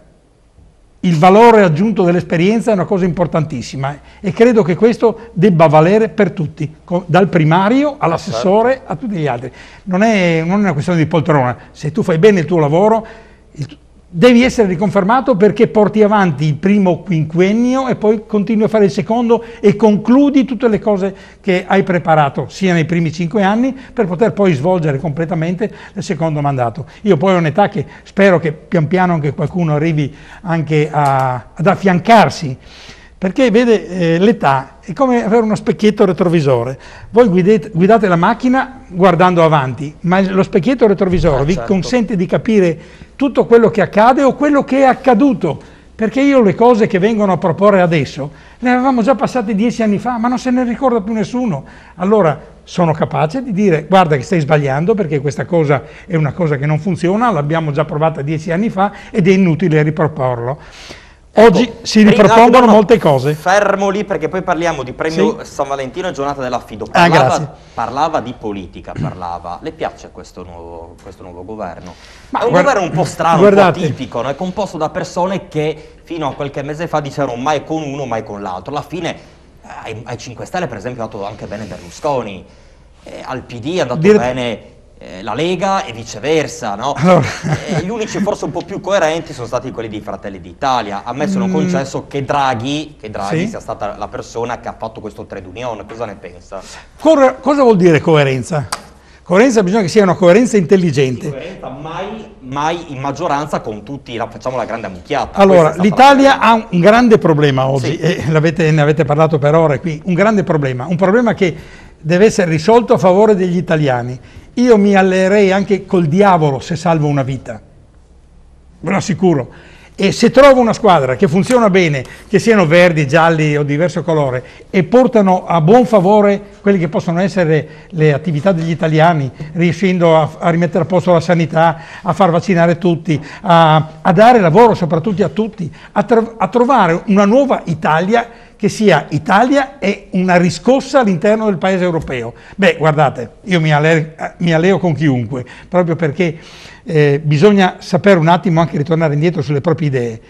il valore aggiunto dell'esperienza è una cosa importantissima e credo che questo debba valere per tutti, dal primario all'assessore certo. a tutti gli altri. Non è, non è una questione di poltrona, se tu fai bene il tuo lavoro, il, devi essere riconfermato perché porti avanti il primo quinquennio e poi continui a fare il secondo e concludi tutte le cose che hai preparato sia nei primi cinque anni per poter poi svolgere completamente il secondo mandato. Io poi ho un'età che spero che pian piano anche qualcuno arrivi anche a, ad affiancarsi perché vede eh, l'età, è come avere uno specchietto retrovisore. Voi guidate, guidate la macchina guardando avanti, ma lo specchietto retrovisore ah, vi certo. consente di capire tutto quello che accade o quello che è accaduto, perché io le cose che vengono a proporre adesso le avevamo già passate dieci anni fa, ma non se ne ricorda più nessuno. Allora sono capace di dire guarda che stai sbagliando perché questa cosa è una cosa che non funziona, l'abbiamo già provata dieci anni fa ed è inutile riproporlo. Oggi ecco, si ripropongono no, molte cose. Fermo lì perché poi parliamo di premio sì. San Valentino e giornata dell'affido. Ah, parlava, ah, parlava di politica, parlava. Le piace questo nuovo, questo nuovo governo? Ma è un governo un po' strano, guardate. un po' tipico, è composto da persone che fino a qualche mese fa dicevano mai con uno, mai con l'altro. Alla fine eh, ai, ai 5 Stelle per esempio è andato anche bene Berlusconi, eh, al PD è andato Dir bene eh, la Lega e viceversa, no? Allora. Eh, gli unici forse un po' più coerenti sono stati quelli di Fratelli d'Italia, A ammesso mm. non concesso che Draghi, che Draghi sì. sia stata la persona che ha fatto questo trade union, cosa ne pensa? Co cosa vuol dire coerenza? Coerenza bisogna che sia una coerenza intelligente. coerenza mai, mai in maggioranza con tutti, la, facciamo la grande ammucchiata. Allora, l'Italia ha un grande problema oggi, sì. e eh, avete, ne avete parlato per ore qui, un grande problema, un problema che deve essere risolto a favore degli italiani. Io mi alleerei anche col diavolo se salvo una vita, ve lo assicuro. E se trovo una squadra che funziona bene, che siano verdi, gialli o diverso colore, e portano a buon favore quelle che possono essere le attività degli italiani, riuscendo a, a rimettere a posto la sanità, a far vaccinare tutti, a, a dare lavoro soprattutto a tutti, a, a trovare una nuova Italia che sia Italia e una riscossa all'interno del paese europeo. Beh, guardate, io mi, alle mi alleo con chiunque, proprio perché eh, bisogna sapere un attimo anche ritornare indietro sulle proprie idee.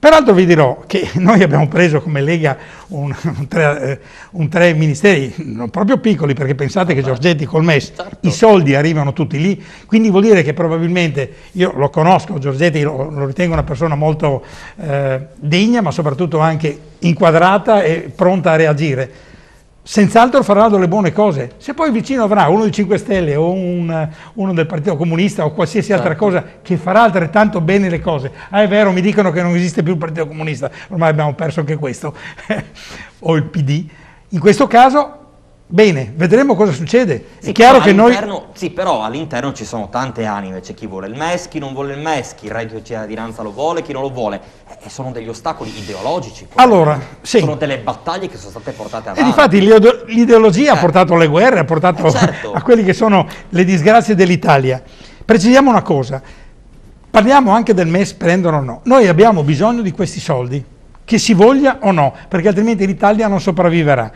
Peraltro vi dirò che [LAUGHS] noi abbiamo preso come Lega un, un, tre, eh, un tre, ministeri proprio piccoli, perché pensate che Giorgetti col MES certo. i soldi arrivano tutti lì, quindi vuol dire che probabilmente, io lo conosco, Giorgetti lo, lo ritengo una persona molto eh, degna, ma soprattutto anche inquadrata e pronta a reagire senz'altro farà delle buone cose. Se poi vicino avrà uno di 5 Stelle o un, uno del Partito Comunista o qualsiasi certo. altra cosa che farà altrettanto bene le cose. Ah, è vero, mi dicono che non esiste più il Partito Comunista, ormai abbiamo perso anche questo, [LAUGHS] o il PD. In questo caso Bene, vedremo cosa succede. Sì, È chiaro che noi... Sì, però all'interno ci sono tante anime, c'è chi vuole il MES, chi non vuole il MES, chi il reddito di cittadinanza lo vuole, chi non lo vuole. E eh, eh, sono degli ostacoli ideologici. Allora, sì. Sono delle battaglie che sono state portate avanti. E infatti l'ideologia eh. ha portato alle guerre, ha portato eh, certo. [LAUGHS] a quelle che sono le disgrazie dell'Italia. Precisiamo una cosa, parliamo anche del MES, prendono o no. Noi abbiamo bisogno di questi soldi, che si voglia o no, perché altrimenti l'Italia non sopravviverà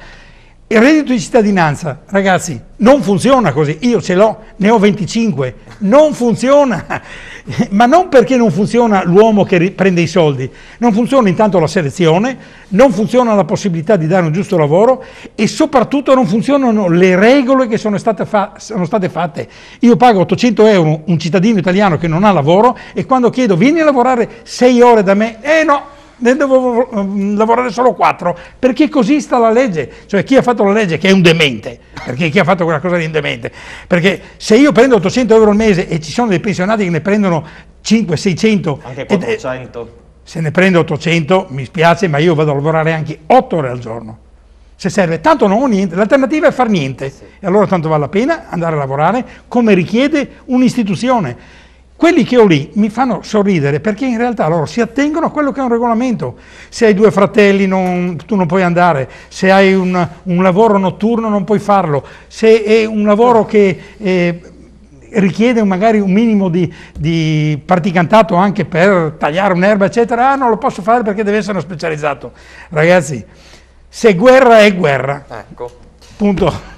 il reddito di cittadinanza, ragazzi, non funziona così. Io ce l'ho, ne ho 25. Non funziona. [LAUGHS] Ma non perché non funziona l'uomo che prende i soldi. Non funziona intanto la selezione, non funziona la possibilità di dare un giusto lavoro e soprattutto non funzionano le regole che sono state, fa sono state fatte. Io pago 800 euro un cittadino italiano che non ha lavoro e quando chiedo vieni a lavorare 6 ore da me, eh no, ne devo eh, lavorare solo quattro, perché così sta la legge, cioè chi ha fatto la legge che è un demente, perché chi ha fatto quella cosa di un demente, perché se io prendo 800 euro al mese e ci sono dei pensionati che ne prendono 500, 600, anche 400, se ne prendo 800 mi spiace, ma io vado a lavorare anche 8 ore al giorno, se serve, tanto non ho niente, l'alternativa è far niente, sì. e allora tanto vale la pena andare a lavorare come richiede un'istituzione quelli che ho lì mi fanno sorridere perché in realtà loro si attengono a quello che è un regolamento. Se hai due fratelli non, tu non puoi andare, se hai un, un, lavoro notturno non puoi farlo, se è un lavoro che eh, richiede magari un minimo di, di particantato anche per tagliare un'erba, eccetera, ah, non lo posso fare perché deve essere uno specializzato. Ragazzi, se guerra è guerra. Ecco. Punto.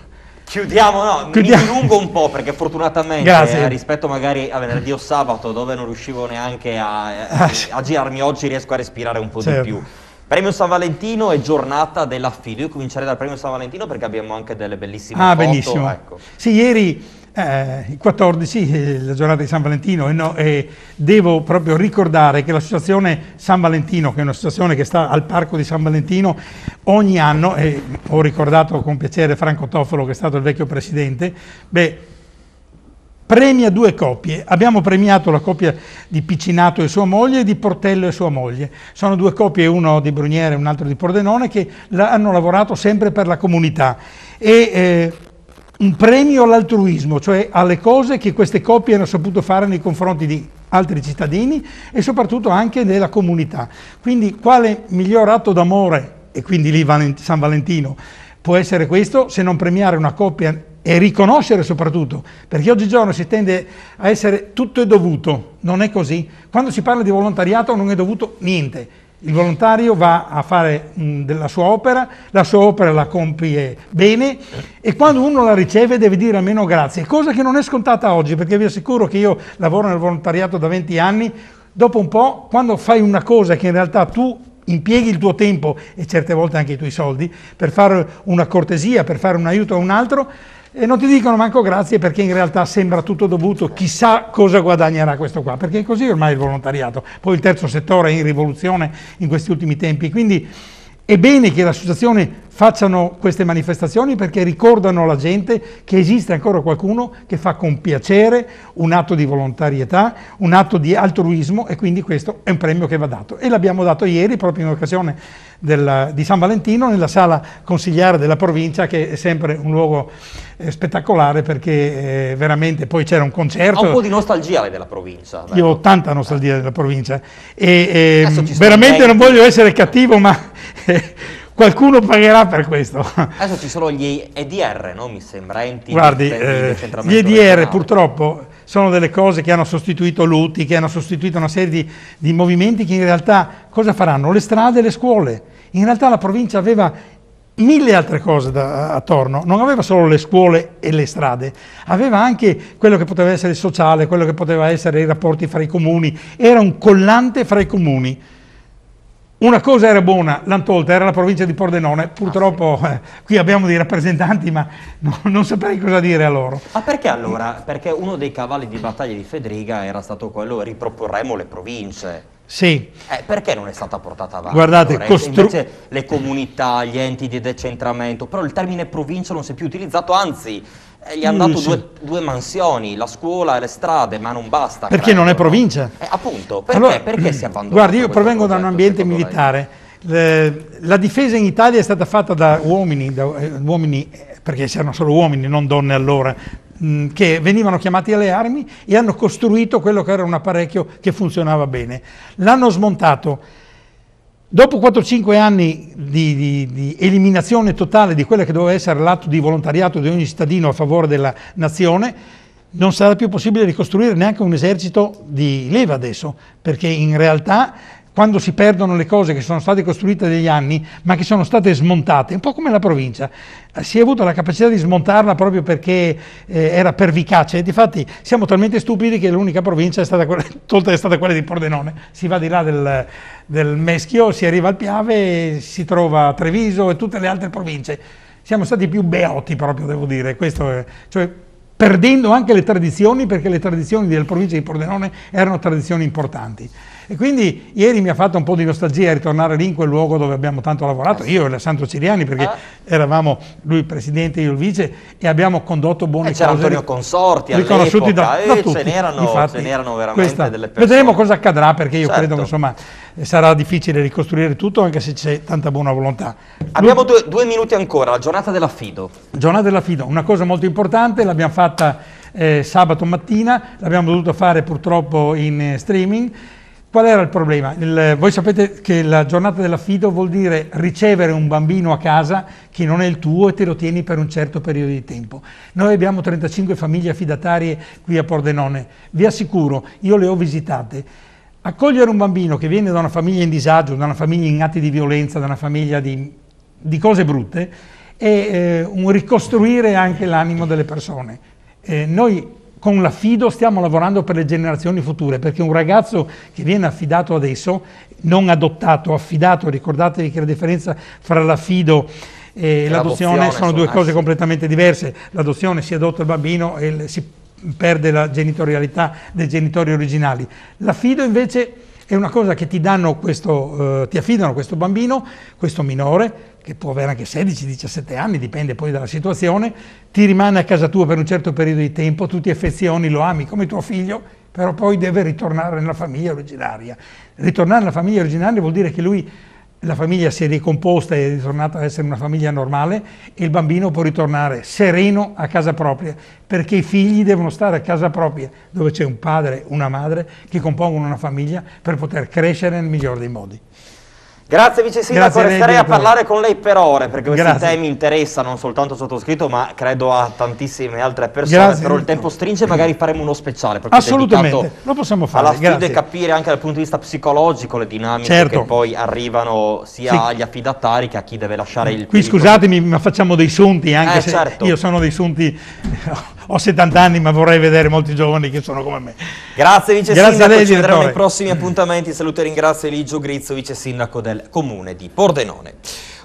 Chiudiamo, no, Chiudiamo. mi dilungo un po' perché fortunatamente eh, rispetto magari a venerdì o sabato dove non riuscivo neanche a, eh, ah, a, girarmi oggi riesco a respirare un po' certo. di più. Premio San Valentino e giornata dell'affido. Io comincerei dal premio San Valentino perché abbiamo anche delle bellissime ah, foto. Ah, bellissimo. Ecco. Sì, ieri eh, il 14 eh, la giornata di San Valentino e, no, e, eh, devo proprio ricordare che l'associazione San Valentino, che è un'associazione che sta al parco di San Valentino, ogni anno, e ho ricordato con piacere Franco Toffolo che è stato il vecchio presidente, beh, premia due coppie. Abbiamo premiato la coppia di Piccinato e sua moglie e di Portello e sua moglie. Sono due coppie, uno di Bruniere e un altro di Pordenone, che hanno lavorato sempre per la comunità. E, eh, un premio all'altruismo, cioè alle cose che queste coppie hanno saputo fare nei confronti di altri cittadini e soprattutto anche della comunità. Quindi quale miglior atto d'amore, e quindi lì San Valentino, può essere questo se non premiare una coppia e riconoscere soprattutto, perché oggigiorno si tende a essere tutto è dovuto, non è così. Quando si parla di volontariato non è dovuto niente, il volontario va a fare mh, mm, della sua opera, la sua opera la compie bene e quando uno la riceve deve dire almeno grazie, cosa che non è scontata oggi perché vi assicuro che io lavoro nel volontariato da 20 anni, dopo un po' quando fai una cosa che in realtà tu impieghi il tuo tempo e certe volte anche i tuoi soldi per fare una cortesia, per fare un aiuto a un altro, e non ti dicono manco grazie perché in realtà sembra tutto dovuto, chissà cosa guadagnerà questo qua, perché è così ormai il volontariato, poi il terzo settore è in rivoluzione in questi ultimi tempi, quindi è bene che le associazioni facciano queste manifestazioni perché ricordano alla gente che esiste ancora qualcuno che fa con piacere un atto di volontarietà, un atto di altruismo e quindi questo è un premio che va dato e l'abbiamo dato ieri proprio in occasione del, di San Valentino nella sala consigliare della provincia che è sempre un luogo eh, spettacolare perché eh, veramente poi c'era un concerto. Ha un po' di nostalgia della provincia. Io ho ecco. tanta nostalgia della provincia e ehm, veramente non voglio essere cattivo ma eh, qualcuno pagherà per questo. Adesso ci sono gli EDR, no? mi sembra, enti Guardi, eh, gli EDR regionale. purtroppo sono delle cose che hanno sostituito lutti, che hanno sostituito una serie di, di movimenti che in realtà cosa faranno? Le strade e le scuole. In realtà la provincia aveva mille altre cose da, attorno, non aveva solo le scuole e le strade, aveva anche quello che poteva essere sociale, quello che poteva essere i rapporti fra i comuni, era un collante fra i comuni. Una cosa era buona, l'hanno tolta, era la provincia di Pordenone. Purtroppo ah, sì. eh, qui abbiamo dei rappresentanti, ma no, non saprei cosa dire a loro. Ma perché allora? Perché uno dei cavalli di battaglia di Federica era stato quello riproporremo le province. Sì. Eh, perché non è stata portata avanti? Guardate, allora? le comunità, gli enti di decentramento, però il termine provincia non si è più utilizzato, anzi e gli hanno dato mm, sì. due, due, mansioni, la scuola e le strade, ma non basta. Perché credo, cioè, non è ecco. provincia? Eh, appunto, perché, allora, perché si mm, abbandona? Guardi, io provengo da un ambiente militare. Le, la difesa in Italia è stata fatta da uomini, da, eh, uomini eh, perché c'erano solo uomini, non donne allora, mm, che venivano chiamati alle armi e hanno costruito quello che era un apparecchio che funzionava bene. L'hanno smontato Dopo 4-5 anni di, di, di, eliminazione totale di quello che doveva essere l'atto di volontariato di ogni cittadino a favore della nazione, non sarà più possibile ricostruire neanche un esercito di leva adesso, perché in realtà quando si perdono le cose che sono state costruite negli anni, ma che sono state smontate, un po' come la provincia, eh, si è avuta la capacità di smontarla proprio perché eh, era pervicace. Difatti siamo talmente stupidi che l'unica provincia è stata quella, [LAUGHS] tolta è stata quella di Pordenone. Si va di là del, del Meschio, si arriva al Piave, si trova Treviso e tutte le altre province. Siamo stati più beoti proprio, devo dire, è, cioè, perdendo anche le tradizioni, perché le tradizioni della provincia di Pordenone erano tradizioni importanti. E quindi ieri mi ha fatto un po' di nostalgia ritornare lì in quel luogo dove abbiamo tanto lavorato, eh io e Alessandro Ciriani, perché ah. eravamo lui il presidente, io il vice, e abbiamo condotto buone e eh, cose. C'era Antonio Consorti riconosciuti da, eh, da tutti. Ce n'erano, veramente questa. delle persone. Vedremo cosa accadrà, perché io certo. credo che insomma sarà difficile ricostruire tutto, anche se c'è tanta buona volontà. Abbiamo due, due minuti ancora, la giornata dell'affido. Giornata dell'affido, una cosa molto importante, l'abbiamo fatta eh, sabato mattina, l'abbiamo dovuto fare purtroppo in streaming, Qual era il problema? Il, eh, voi sapete che la giornata dell'affido vuol dire ricevere un bambino a casa che non è il tuo e te lo tieni per un certo periodo di tempo. Noi abbiamo 35 famiglie affidatarie qui a Pordenone. Vi assicuro, io le ho visitate. Accogliere un bambino che viene da una famiglia in disagio, da una famiglia in atti di violenza, da una famiglia di, di cose brutte, è eh, un ricostruire anche l'animo delle persone. Eh, noi con l'affido stiamo lavorando per le generazioni future, perché un ragazzo che viene affidato adesso, non adottato, affidato, ricordatevi che la differenza fra l'affido e, l'adozione sono due cose completamente diverse, l'adozione si adotta il bambino e si perde la genitorialità dei genitori originali, l'affido invece è una cosa che ti, questo, eh, ti affidano questo bambino, questo minore, che può avere anche 16-17 anni, dipende poi dalla situazione, ti rimane a casa tua per un certo periodo di tempo, tu ti affezioni, lo ami come tuo figlio, però poi deve ritornare nella famiglia originaria. Ritornare nella famiglia originaria vuol dire che lui la famiglia si è ricomposta e è ritornata ad essere una famiglia normale e il bambino può ritornare sereno a casa propria, perché i figli devono stare a casa propria, dove c'è un padre, una madre che compongono una famiglia per poter crescere nel migliore dei modi. Grazie Vice Sindaco, resterei a parlare con lei per ore perché questi Grazie. temi interessano non soltanto sottoscritto ma credo a tantissime altre persone, Grazie. però il tempo stringe magari faremo uno speciale. Assolutamente, lo possiamo fare. Alla sfida e capire anche dal punto di vista psicologico le dinamiche certo. che poi arrivano sia sì. agli affidatari che a chi deve lasciare il... Qui pericolo. scusatemi ma facciamo dei sunti anche eh, se certo. io sono dei sunti ho 70 anni ma vorrei vedere molti giovani che sono come me. Grazie Vice Grazie Sindaco, lei, ci direttore. vedremo nei prossimi appuntamenti. Saluto e ringrazio Eligio Grizzo, Vice Sindaco del Comune di Pordenone.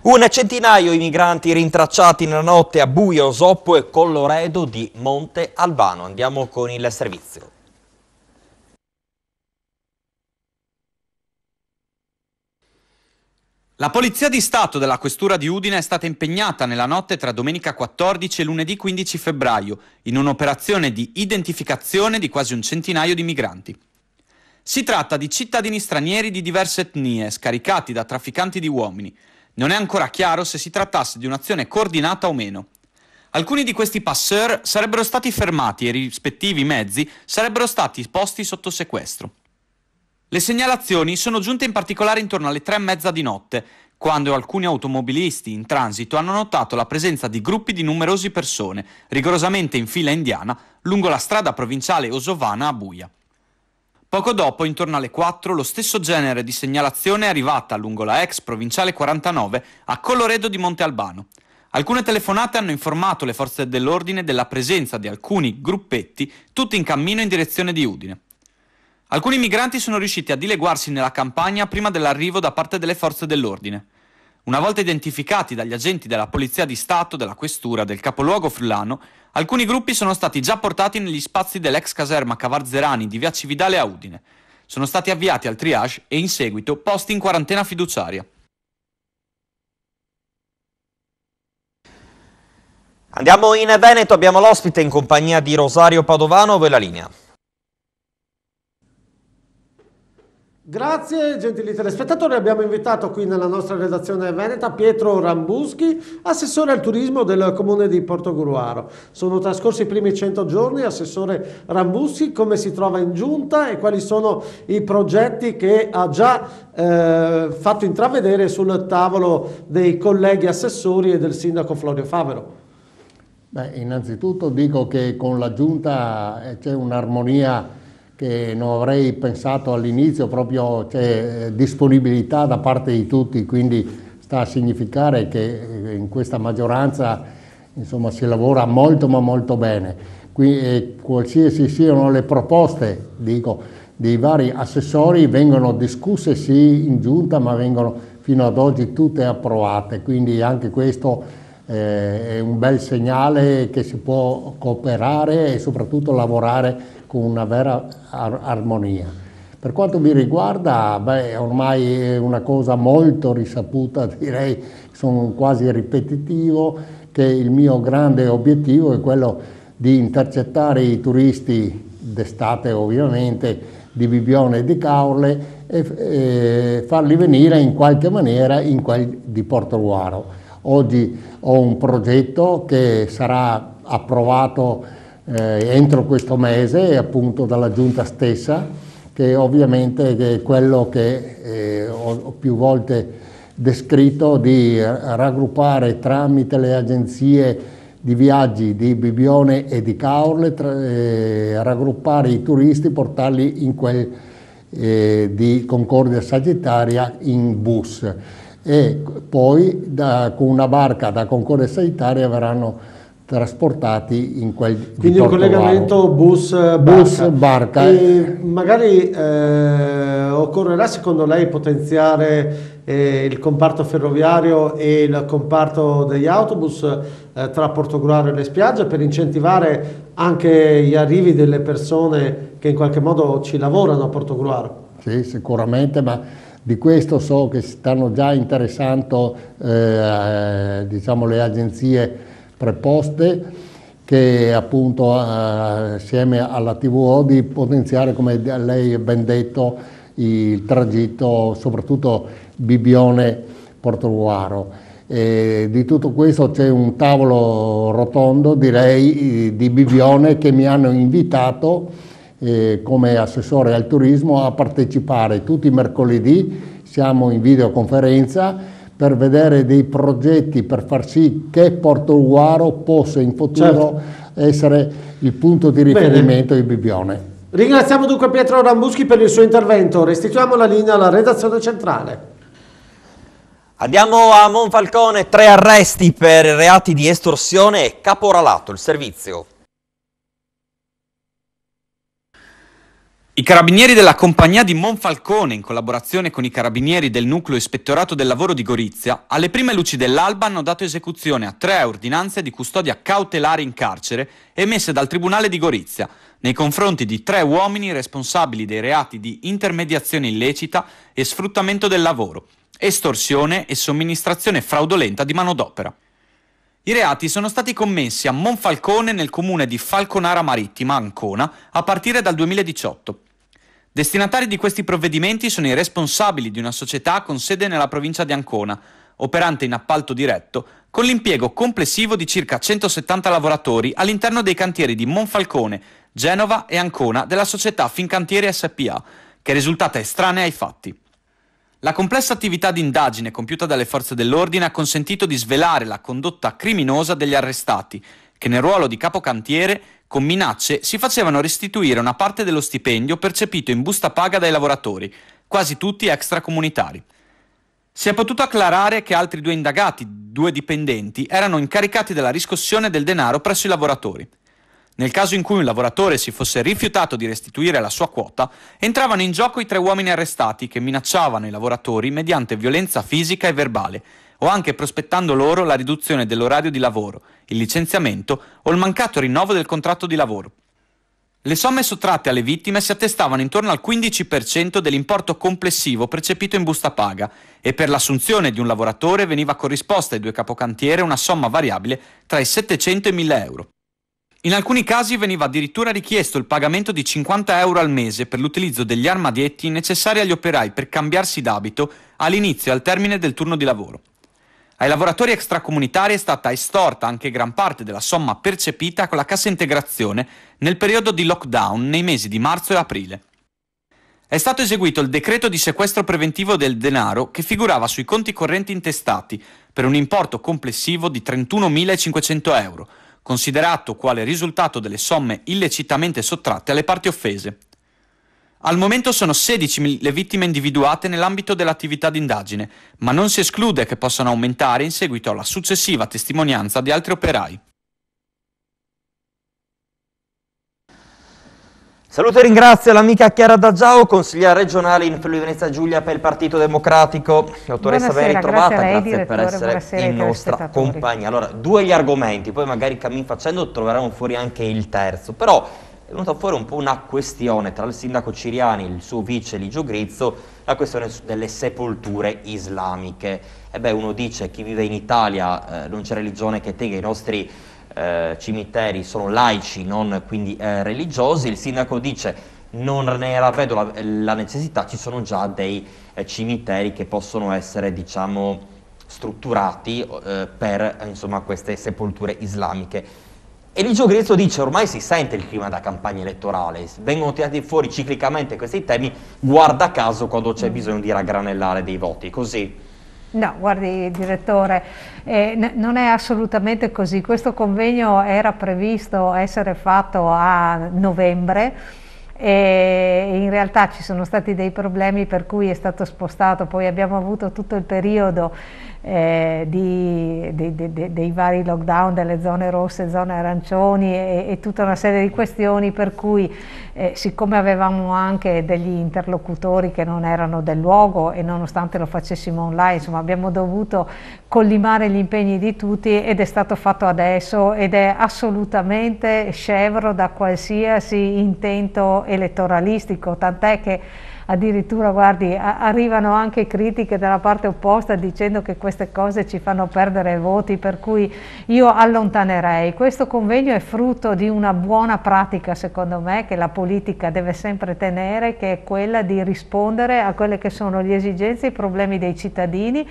Un centinaio di migranti rintracciati nella notte a Buio, Osoppo e Colloredo di Monte Albano. Andiamo con il servizio. La Polizia di Stato della Questura di Udine è stata impegnata nella notte tra domenica 14 e lunedì 15 febbraio in un'operazione di identificazione di quasi un centinaio di migranti. Si tratta di cittadini stranieri di diverse etnie, scaricati da trafficanti di uomini. Non è ancora chiaro se si trattasse di un'azione coordinata o meno. Alcuni di questi passeur sarebbero stati fermati e i rispettivi mezzi sarebbero stati posti sotto sequestro. Le segnalazioni sono giunte in particolare intorno alle tre e mezza di notte, quando alcuni automobilisti in transito hanno notato la presenza di gruppi di numerose persone, rigorosamente in fila indiana, lungo la strada provinciale Osovana a Buia. Poco dopo, intorno alle 4, lo stesso genere di segnalazione è arrivata lungo la ex provinciale 49 a Colloredo di Monte Albano. Alcune telefonate hanno informato le forze dell'ordine della presenza di alcuni gruppetti, tutti in cammino in direzione di Udine. Alcuni migranti sono riusciti a dileguarsi nella campagna prima dell'arrivo da parte delle forze dell'ordine. Una volta identificati dagli agenti della Polizia di Stato, della Questura, del capoluogo frullano, alcuni gruppi sono stati già portati negli spazi dell'ex caserma Cavarzerani di via Cividale a Udine. Sono stati avviati al triage e in seguito posti in quarantena fiduciaria. Andiamo in Veneto, abbiamo l'ospite in compagnia di Rosario Padovano, voi la linea. Grazie gentili telespettatori, abbiamo invitato qui nella nostra redazione veneta Pietro Rambuschi, assessore al turismo del comune di Porto Guruaro. Sono trascorsi i primi 100 giorni, assessore Rambuschi, come si trova in giunta e quali sono i progetti che ha già eh, fatto intravedere sul tavolo dei colleghi assessori e del sindaco Florio Favero? Beh, innanzitutto dico che con la giunta eh, c'è un'armonia che non avrei pensato all'inizio, proprio c'è cioè, disponibilità da parte di tutti, quindi sta a significare che eh, in questa maggioranza insomma, si lavora molto ma molto bene. Qui, eh, qualsiasi siano le proposte dico, dei vari assessori vengono discusse sì in giunta ma vengono fino ad oggi tutte approvate, quindi anche questo eh, è un bel segnale che si può cooperare e soprattutto lavorare con una vera ar armonia. Per quanto mi riguarda, beh, ormai è una cosa molto risaputa, [LAUGHS] direi, sono quasi ripetitivo, che il mio grande obiettivo è quello di intercettare i turisti d'estate ovviamente di Bibione e di Caorle e, farli venire in qualche maniera in quel di Porto Luaro. Oggi ho un progetto che sarà approvato eh, entro questo mese appunto dalla giunta stessa che ovviamente è quello che eh, ho più volte descritto di raggruppare tramite le agenzie di viaggi di Bibione e di Caorle, tra, eh, raggruppare i turisti, portarli in quel eh, di Concordia Sagittaria in bus e poi da, con una barca da Concordia Sagittaria verranno trasportati in quel Quindi un collegamento bus-barca. Bus, magari eh, occorrerà secondo lei potenziare eh, il comparto ferroviario e il comparto degli autobus eh, tra Portogruaro e le spiagge per incentivare anche gli arrivi delle persone che in qualche modo ci lavorano a Portogruaro? Sì, sicuramente, ma di questo so che si stanno già interessando eh, eh, diciamo, le agenzie preposte che appunto assieme alla TVO di potenziare, come lei ha ben detto, il tragitto soprattutto Bibione-Portoluaro. E di tutto questo c'è un tavolo rotondo, direi, di Bibione che mi hanno invitato eh, come assessore al turismo a partecipare tutti i mercoledì, siamo in videoconferenza per vedere dei progetti per far sì che Porto Uguaro possa in futuro certo. essere il punto di riferimento Bene. di Bibione. Ringraziamo dunque Pietro Rambuschi per il suo intervento, restituiamo la linea alla redazione centrale. Andiamo a Monfalcone, tre arresti per reati di estorsione e caporalato, il servizio I carabinieri della compagnia di Monfalcone, in collaborazione con i carabinieri del nucleo ispettorato del lavoro di Gorizia, alle prime luci dell'alba hanno dato esecuzione a tre ordinanze di custodia cautelare in carcere emesse dal Tribunale di Gorizia nei confronti di tre uomini responsabili dei reati di intermediazione illecita e sfruttamento del lavoro, estorsione e somministrazione fraudolenta di manodopera. I reati sono stati commessi a Monfalcone nel comune di Falconara Marittima, Ancona, a partire dal 2018. Destinatari di questi provvedimenti sono i responsabili di una società con sede nella provincia di Ancona, operante in appalto diretto, con l'impiego complessivo di circa 170 lavoratori all'interno dei cantieri di Monfalcone, Genova e Ancona della società Fincantieri SPA, che è risultata estranea ai fatti. La complessa attività di indagine compiuta dalle forze dell'ordine ha consentito di svelare la condotta criminosa degli arrestati, che nel ruolo di capocantiere con minacce si facevano restituire una parte dello stipendio percepito in busta paga dai lavoratori, quasi tutti extracomunitari. Si è potuto acclarare che altri due indagati, due dipendenti, erano incaricati della riscossione del denaro presso i lavoratori. Nel caso in cui un lavoratore si fosse rifiutato di restituire la sua quota, entravano in gioco i tre uomini arrestati che minacciavano i lavoratori mediante violenza fisica e verbale o anche prospettando loro la riduzione dell'orario di lavoro, il licenziamento o il mancato rinnovo del contratto di lavoro. Le somme sottratte alle vittime si attestavano intorno al 15% dell'importo complessivo percepito in busta paga e per l'assunzione di un lavoratore veniva corrisposta ai due capocantiere una somma variabile tra i 700 e i 1000 euro. In alcuni casi veniva addirittura richiesto il pagamento di 50 euro al mese per l'utilizzo degli armadietti necessari agli operai per cambiarsi d'abito all'inizio e al termine del turno di lavoro. Ai lavoratori extracomunitari è stata estorta anche gran parte della somma percepita con la cassa integrazione nel periodo di lockdown nei mesi di marzo e aprile. È stato eseguito il decreto di sequestro preventivo del denaro che figurava sui conti correnti intestati per un importo complessivo di 31.500 euro considerato quale risultato delle somme illecitamente sottratte alle parti offese. Al momento sono 16 le vittime individuate nell'ambito dell'attività d'indagine, ma non si esclude che possano aumentare in seguito alla successiva testimonianza di altri operai. Saluto e ringrazio l'amica Chiara Daggiao, consigliera regionale in Friuli Venezia Giulia per il Partito Democratico. Dottoressa, ben ritrovata, grazie, lei, grazie per essere in nostra compagnia. Allora, due gli argomenti, poi magari cammin facendo troveremo fuori anche il terzo, però è venuta fuori un po' una questione tra il sindaco Ciriani e il suo vice Ligio Grizzo, la questione delle sepolture islamiche. E beh, uno dice che chi vive in Italia eh, non c'è religione che tenga i nostri eh, cimiteri sono laici, non quindi eh, religiosi, il sindaco dice non ne era vedo la, la necessità, ci sono già dei eh, cimiteri che possono essere diciamo strutturati eh, per insomma, queste sepolture islamiche. Eligio Grezzo dice ormai si sente il clima da campagna elettorale, vengono tirati fuori ciclicamente questi temi, guarda caso quando c'è bisogno di raggranellare dei voti, così No, guardi direttore, eh, non è assolutamente così. Questo convegno era previsto essere fatto a novembre e in realtà ci sono stati dei problemi per cui è stato spostato, poi abbiamo avuto tutto il periodo eh, di, di, di, dei vari lockdown, delle zone rosse, zone arancioni e, e tutta una serie di questioni per cui eh, siccome avevamo anche degli interlocutori che non erano del luogo e nonostante lo facessimo online, insomma abbiamo dovuto collimare gli impegni di tutti ed è stato fatto adesso ed è assolutamente scevro da qualsiasi intento elettoralistico, tant'è che addirittura guardi, arrivano anche critiche dalla parte opposta dicendo che queste cose ci fanno perdere voti, per cui io allontanerei. Questo convegno è frutto di una buona pratica, secondo me, che la politica deve sempre tenere, che è quella di rispondere a quelle che sono le esigenze, i problemi dei cittadini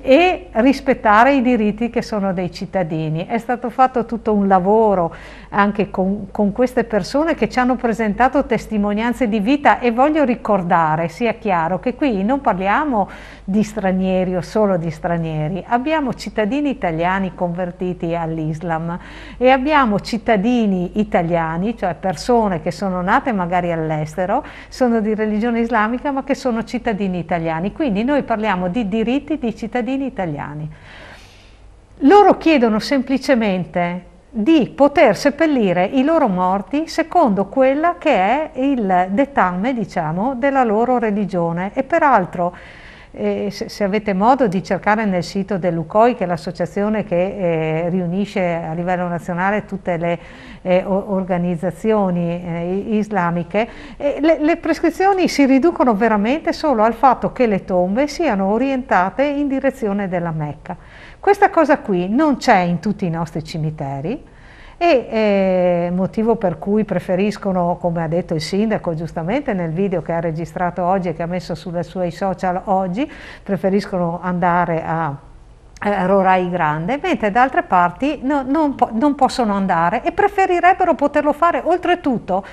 e rispettare i diritti che sono dei cittadini. È stato fatto tutto un lavoro anche con, con queste persone che ci hanno presentato testimonianze di vita e voglio ricordare parlare, sia chiaro che qui non parliamo di stranieri o solo di stranieri, abbiamo cittadini italiani convertiti all'Islam e abbiamo cittadini italiani, cioè persone che sono nate magari all'estero, sono di religione islamica ma che sono cittadini italiani, quindi noi parliamo di diritti di cittadini italiani. Loro chiedono semplicemente di poter seppellire i loro morti secondo quella che è il dettame, diciamo, della loro religione. E peraltro, eh, se, se, avete modo di cercare nel sito dell'UCOI, che è l'associazione che eh, riunisce a livello nazionale tutte le eh, organizzazioni eh, islamiche, eh, le, le prescrizioni si riducono veramente solo al fatto che le tombe siano orientate in direzione della Mecca. Questa cosa qui non c'è in tutti i nostri cimiteri e eh, motivo per cui preferiscono, come ha detto il sindaco giustamente nel video che ha registrato oggi e che ha messo sulle sue social oggi, preferiscono andare a eh, Rorai Grande, mentre da altre parti no, non, po non possono andare e preferirebbero poterlo fare oltretutto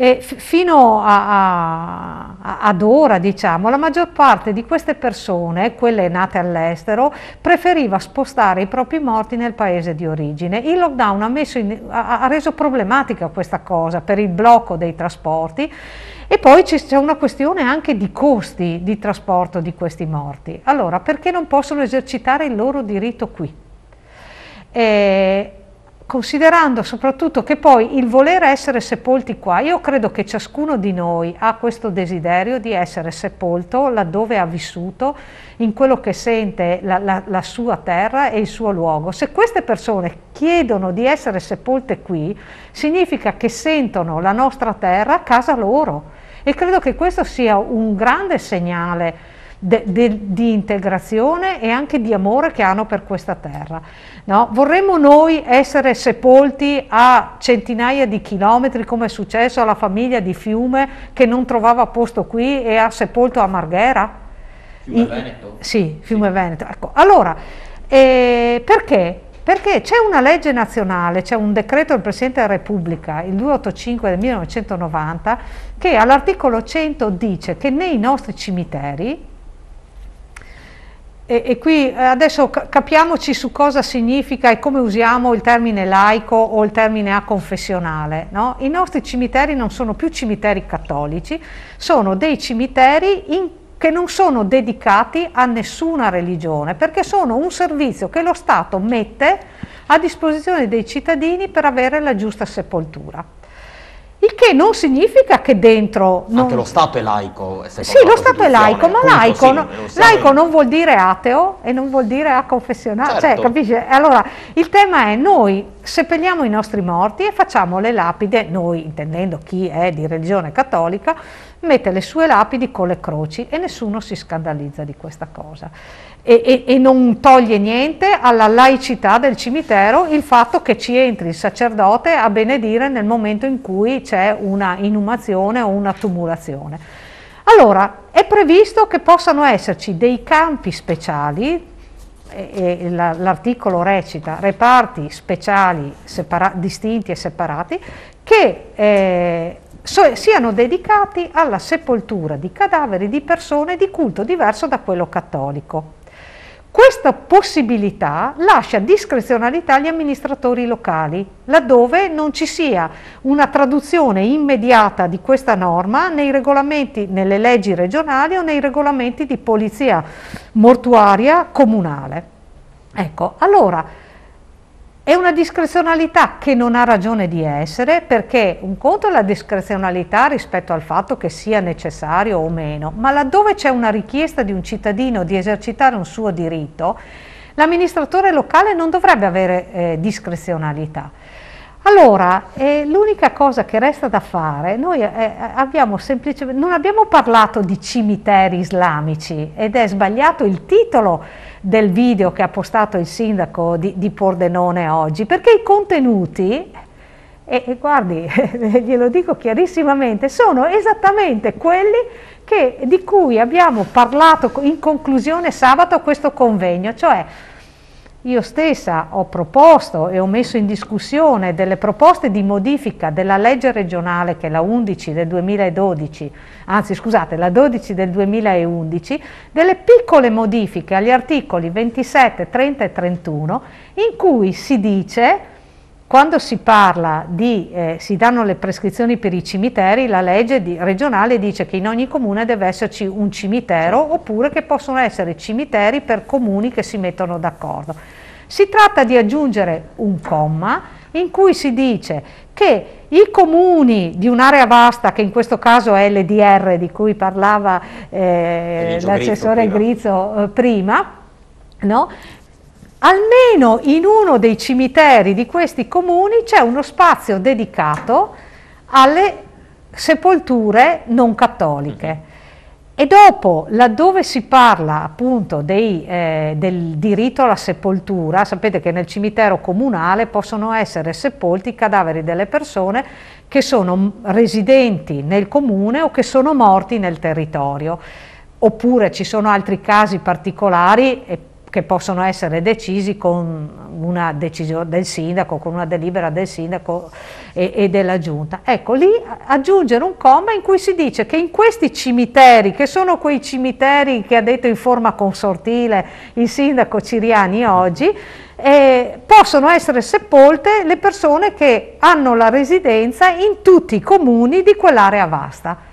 e fino a, a, ad ora, diciamo, la maggior parte di queste persone, quelle nate all'estero, preferiva spostare i propri morti nel paese di origine. Il lockdown ha, in, ha, ha reso problematica questa cosa per il blocco dei trasporti e poi c'è una questione anche di costi di trasporto di questi morti. Allora, perché non possono esercitare il loro diritto qui? Eh, considerando soprattutto che poi il voler essere sepolti qua, io credo che ciascuno di noi ha questo desiderio di essere sepolto laddove ha vissuto, in quello che sente la, la, la sua terra e il suo luogo. Se queste persone chiedono di essere sepolte qui, significa che sentono la nostra terra casa loro e credo che questo sia un grande segnale de, de, di integrazione e anche di amore che hanno per questa terra. No? Vorremmo noi essere sepolti a centinaia di chilometri come è successo alla famiglia di Fiume che non trovava posto qui e ha sepolto a Marghera? Fiume I, Veneto. Sì, Fiume sì. Veneto. Ecco. Allora, eh, perché? Perché c'è una legge nazionale, c'è un decreto del Presidente della Repubblica, il 285 del 1990, che all'articolo 100 dice che nei nostri cimiteri, e, e, qui eh, adesso capiamoci su cosa significa e come usiamo il termine laico o il termine aconfessionale. No? I nostri cimiteri non sono più cimiteri cattolici, sono dei cimiteri in, che non sono dedicati a nessuna religione, perché sono un servizio che lo Stato mette a disposizione dei cittadini per avere la giusta sepoltura. Il che non significa che dentro... Non... Anche lo Stato è laico. Sì, lo Stato è laico, ma laico, sì, no, laico, non vuol dire ateo e non vuol dire aconfessionale. Cioè, certo. Cioè, capisce? Allora, il tema è noi seppelliamo i nostri morti e facciamo le lapide, noi intendendo chi è di religione cattolica, mette le sue lapidi con le croci e nessuno si scandalizza di questa cosa e, e, e, non toglie niente alla laicità del cimitero il fatto che ci entri il sacerdote a benedire nel momento in cui c'è una inumazione o una tumulazione. Allora, è previsto che possano esserci dei campi speciali, l'articolo recita reparti speciali distinti e separati, che eh, so siano dedicati alla sepoltura di cadaveri di persone di culto diverso da quello cattolico. Questa possibilità lascia discrezionalità agli amministratori locali, laddove non ci sia una traduzione immediata di questa norma nei regolamenti, nelle leggi regionali o nei regolamenti di polizia mortuaria comunale. Ecco, allora è una discrezionalità che non ha ragione di essere perché un conto è la discrezionalità rispetto al fatto che sia necessario o meno, ma laddove c'è una richiesta di un cittadino di esercitare un suo diritto, l'amministratore locale non dovrebbe avere eh, discrezionalità. Allora, eh, l'unica cosa che resta da fare, noi eh, abbiamo semplicemente, non abbiamo parlato di cimiteri islamici ed è sbagliato il titolo del video che ha postato il sindaco di, di Pordenone oggi, perché i contenuti, e, e guardi, [LAUGHS] glielo dico chiarissimamente, sono esattamente quelli che, di cui abbiamo parlato in conclusione sabato a questo convegno, cioè io stessa ho proposto e ho messo in discussione delle proposte di modifica della legge regionale che è la 11 del 2012, anzi scusate, la 12 del 2011, delle piccole modifiche agli articoli 27, 30 e 31 in cui si dice quando si parla di, eh, si danno le prescrizioni per i cimiteri, la legge di, regionale dice che in ogni comune deve esserci un cimitero certo. oppure che possono essere cimiteri per comuni che si mettono d'accordo. Si tratta di aggiungere un comma in cui si dice che i comuni di un'area vasta, che in questo caso è l'EDR di cui parlava eh, l'assessore Grizzo, eh, prima, no? almeno in uno dei cimiteri di questi comuni c'è uno spazio dedicato alle sepolture non cattoliche. E dopo, laddove si parla appunto dei, eh, del diritto alla sepoltura, sapete che nel cimitero comunale possono essere sepolti i cadaveri delle persone che sono residenti nel comune o che sono morti nel territorio. Oppure ci sono altri casi particolari, e che possono essere decisi con una decisione del sindaco, con una delibera del sindaco e, e, della giunta. Ecco, lì aggiungere un comma in cui si dice che in questi cimiteri, che sono quei cimiteri che ha detto in forma consortile il sindaco Ciriani oggi, eh, possono essere sepolte le persone che hanno la residenza in tutti i comuni di quell'area vasta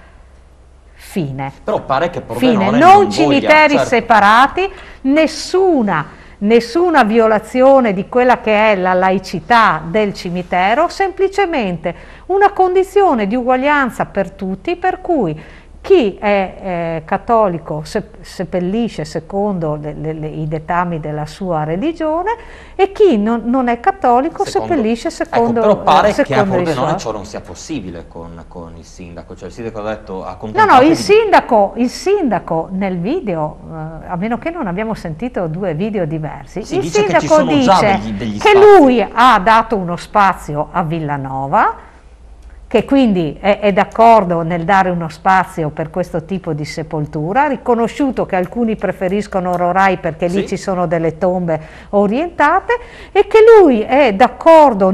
fine. Però pare che fine. non, non cimiteri voglia, certo. separati, nessuna, nessuna violazione di quella che è la laicità del cimitero, semplicemente una condizione di uguaglianza per tutti per cui chi è eh, cattolico seppellisce secondo le, le, le, i dettami della sua religione e chi non, non è cattolico secondo, seppellisce ecco, secondo ecco, però pare eh, che a Pordenone ciò non sia possibile con, con, il sindaco, cioè il sindaco ha detto ha No, no, il sindaco, il sindaco nel video, eh, a meno che non abbiamo sentito due video diversi, si il dice sindaco che dice degli, degli che lui ha dato uno spazio a Villanova che quindi è, è d'accordo nel dare uno spazio per questo tipo di sepoltura, ha riconosciuto che alcuni preferiscono Rorai perché lì sì. ci sono delle tombe orientate e che lui è d'accordo,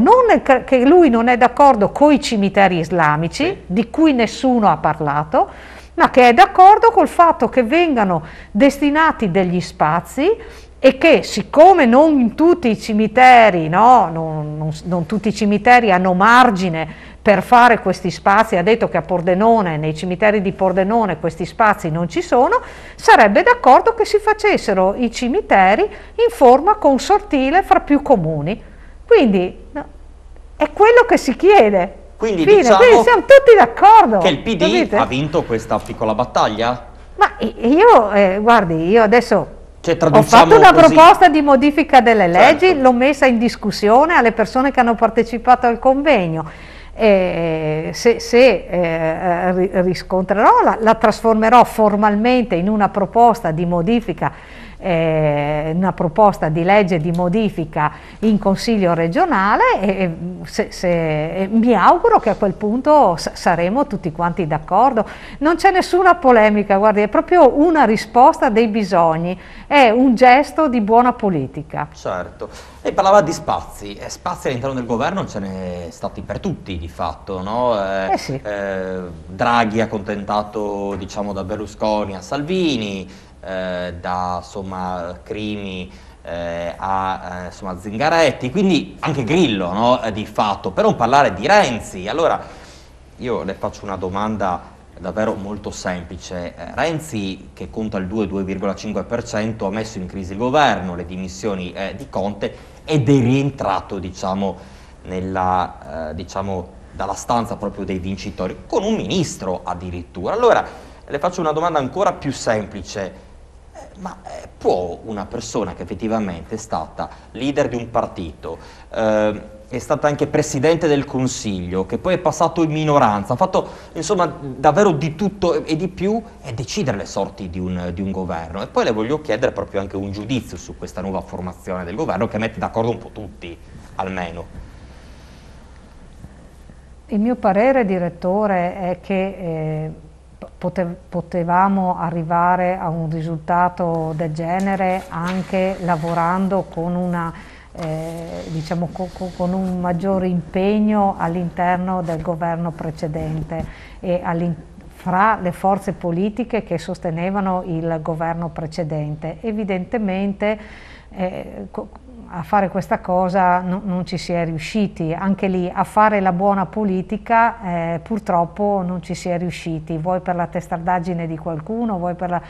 che lui non è d'accordo con i cimiteri islamici, sì. di cui nessuno ha parlato, ma che è d'accordo col fatto che vengano destinati degli spazi e che siccome non tutti i cimiteri, no, non, non, non tutti i cimiteri hanno margine per fare questi spazi, ha detto che a Pordenone, nei cimiteri di Pordenone questi spazi non ci sono, sarebbe d'accordo che si facessero i cimiteri in forma consortile fra più comuni. Quindi no, è quello che si chiede. Quindi, Fine, diciamo quindi siamo tutti d'accordo. Che il PD capite? ha vinto questa piccola battaglia? Ma io, eh, guardi, io adesso cioè, Ho fatto una così. proposta di modifica delle leggi, certo. l'ho messa in discussione alle persone che hanno partecipato al convegno. Eh, se, se eh, eh riscontrerò la, la, trasformerò formalmente in una proposta di modifica eh, una proposta di legge di modifica in Consiglio regionale e, se, se, e mi auguro che a quel punto saremo tutti quanti d'accordo. Non c'è nessuna polemica, guardi, è proprio una risposta dei bisogni, è un gesto di buona politica. Certo, lei parlava di spazi, e eh, spazi all'interno del governo ce n'è stati per tutti di fatto, no? eh, eh sì. Eh, Draghi ha contentato diciamo, da Berlusconi a Salvini, eh, da insomma, Crimi eh, a eh, insomma, Zingaretti, quindi anche Grillo no? Eh, di fatto, per non parlare di Renzi. Allora io le faccio una domanda davvero molto semplice. Eh, Renzi, che conta il 2-2,5%, ha messo in crisi il governo, le dimissioni eh, di Conte ed è rientrato, diciamo, nella, eh, diciamo, dalla stanza proprio dei vincitori, con un ministro addirittura. Allora, le faccio una domanda ancora più semplice. Eh, ma eh, può una persona che effettivamente è stata leader di un partito, eh, è stata anche presidente del consiglio, che poi è passato in minoranza, ha fatto insomma davvero di tutto e di più e decidere le sorti di un, di un, governo. E poi le voglio chiedere proprio anche un giudizio su questa nuova formazione del governo che mette d'accordo un po' tutti, almeno. Il mio parere, direttore, è che eh potevamo arrivare a un risultato del genere anche lavorando con, una, eh, diciamo, con, con un maggiore impegno all'interno del governo precedente e fra le forze politiche che sostenevano il governo precedente. Evidentemente eh, a fare questa cosa no, non ci si è riusciti, anche lì a fare la buona politica eh, purtroppo non ci si è riusciti, vuoi per la testardaggine di qualcuno, vuoi per la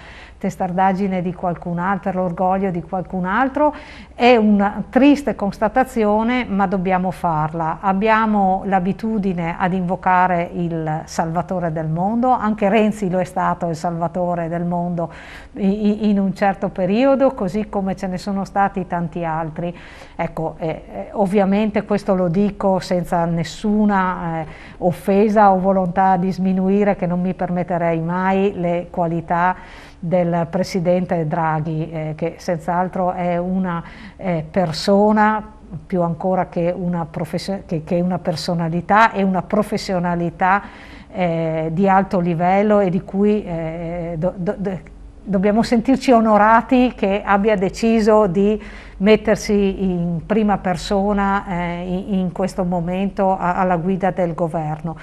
testardaggine di qualcun altro, l'orgoglio di qualcun altro, è una triste constatazione ma dobbiamo farla. Abbiamo l'abitudine ad invocare il salvatore del mondo, anche Renzi lo è stato il salvatore del mondo in un certo periodo, così come ce ne sono stati tanti altri. Ecco, eh, eh, ovviamente questo lo dico senza nessuna eh, offesa o volontà di sminuire che non mi permetterei mai le qualità del Presidente Draghi, eh, che senz'altro è una eh, persona più ancora che una, che, che una personalità e una professionalità eh, di alto livello e di cui eh, do, do, dobbiamo sentirci onorati che abbia deciso di mettersi in prima persona eh, in, in, questo momento a, alla guida del governo.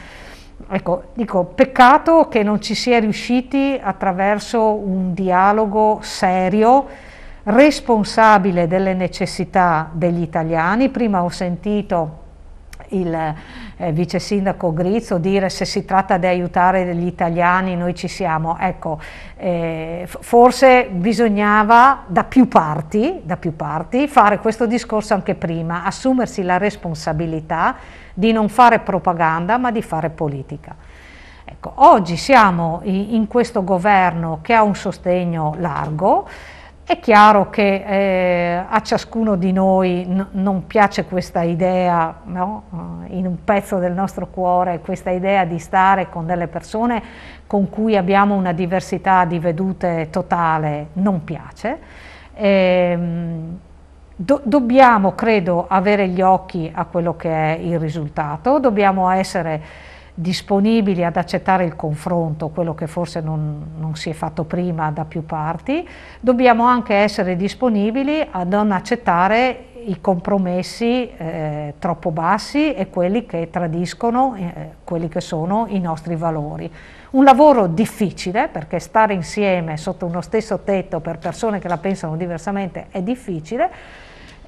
Ecco, dico, peccato che non ci sia riusciti attraverso un dialogo serio, responsabile delle necessità degli italiani. Prima ho sentito il eh, vice sindaco Grizzo dire se si tratta di aiutare gli italiani noi ci siamo, ecco eh, forse bisognava da più, parti, da più parti fare questo discorso anche prima, assumersi la responsabilità di non fare propaganda ma di fare politica. Ecco, oggi siamo in, in questo governo che ha un sostegno largo, è chiaro che eh, a ciascuno di noi non piace questa idea, no? Eh, in un pezzo del nostro cuore, questa idea di stare con delle persone con cui abbiamo una diversità di vedute totale, non piace. E, ehm, do dobbiamo, credo, avere gli occhi a quello che è il risultato, dobbiamo essere disponibili ad accettare il confronto, quello che forse non, non, si è fatto prima da più parti, dobbiamo anche essere disponibili a non accettare i compromessi eh, troppo bassi e quelli che tradiscono eh, quelli che sono i nostri valori. Un lavoro difficile perché stare insieme sotto uno stesso tetto per persone che la pensano diversamente è difficile,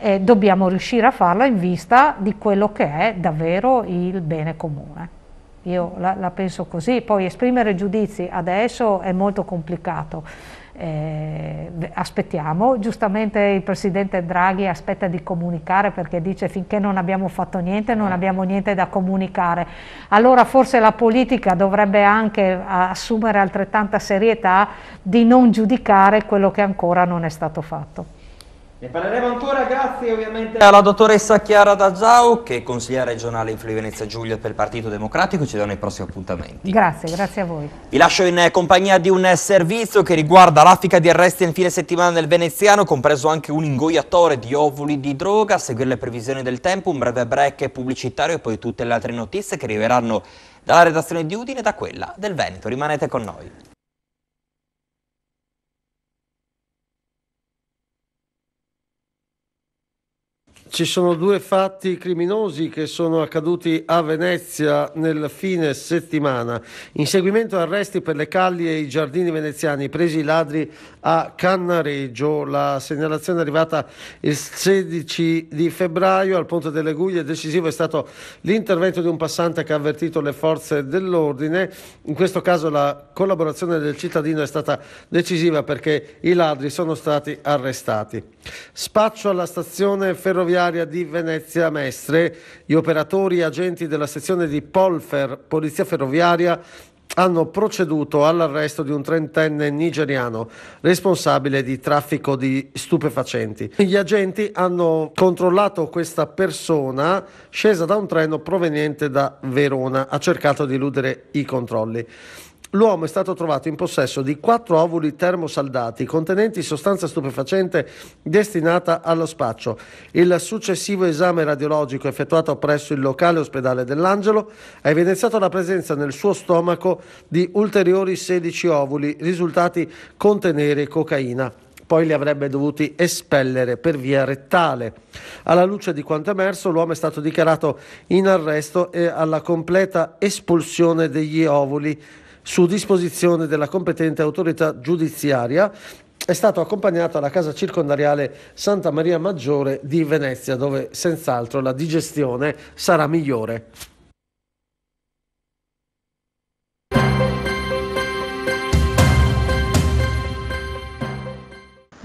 eh, dobbiamo riuscire a farlo in vista di quello che è davvero il bene comune. Io la, la penso così, poi esprimere giudizi adesso è molto complicato. Eh, aspettiamo, giustamente il Presidente Draghi aspetta di comunicare perché dice finché non abbiamo fatto niente non eh. abbiamo niente da comunicare, allora forse la politica dovrebbe anche assumere altrettanta serietà di non giudicare quello che ancora non è stato fatto. Ne parleremo ancora grazie ovviamente alla dottoressa Chiara D'Azzau che è consigliera regionale in Friuli-Venezia Giulia per il Partito Democratico ci dà nei prossimi appuntamenti. Grazie, grazie a voi. Vi lascio in eh, compagnia di un eh, servizio che riguarda l'affica di arresti in fine settimana nel veneziano compreso anche un ingoiatore di ovuli di droga, a seguire le previsioni del tempo, un breve break pubblicitario e poi tutte le altre notizie che arriveranno dalla redazione di Udine e da quella del Veneto. Rimanete con noi. Ci sono due fatti criminosi che sono accaduti a Venezia nel fine settimana. Inseguimento e arresti per le calli e i giardini veneziani, presi i ladri a Cannareggio. La segnalazione è arrivata il 16 di febbraio al Ponte delle Guglie. Decisivo è stato l'intervento di un passante che ha avvertito le forze dell'ordine. In questo caso la collaborazione del cittadino è stata decisiva perché i ladri sono stati arrestati. Spaccio alla stazione ferroviaria giudiziaria di Venezia Mestre. Gli operatori e agenti della sezione di Polfer, Polizia Ferroviaria, hanno proceduto all'arresto di un trentenne nigeriano responsabile di traffico di stupefacenti. Gli agenti hanno controllato questa persona scesa da un treno proveniente da Verona, ha cercato di eludere i controlli l'uomo è stato trovato in possesso di quattro ovuli termosaldati contenenti sostanza stupefacente destinata allo spaccio. Il successivo esame radiologico effettuato presso il locale ospedale dell'Angelo ha evidenziato la presenza nel suo stomaco di ulteriori 16 ovuli risultati contenere cocaina poi li avrebbe dovuti espellere per via rettale. Alla luce di quanto emerso, l'uomo è stato dichiarato in arresto e alla completa espulsione degli ovuli su disposizione della competente autorità giudiziaria è stato accompagnato alla casa circondariale Santa Maria Maggiore di Venezia, dove senz'altro la digestione sarà migliore.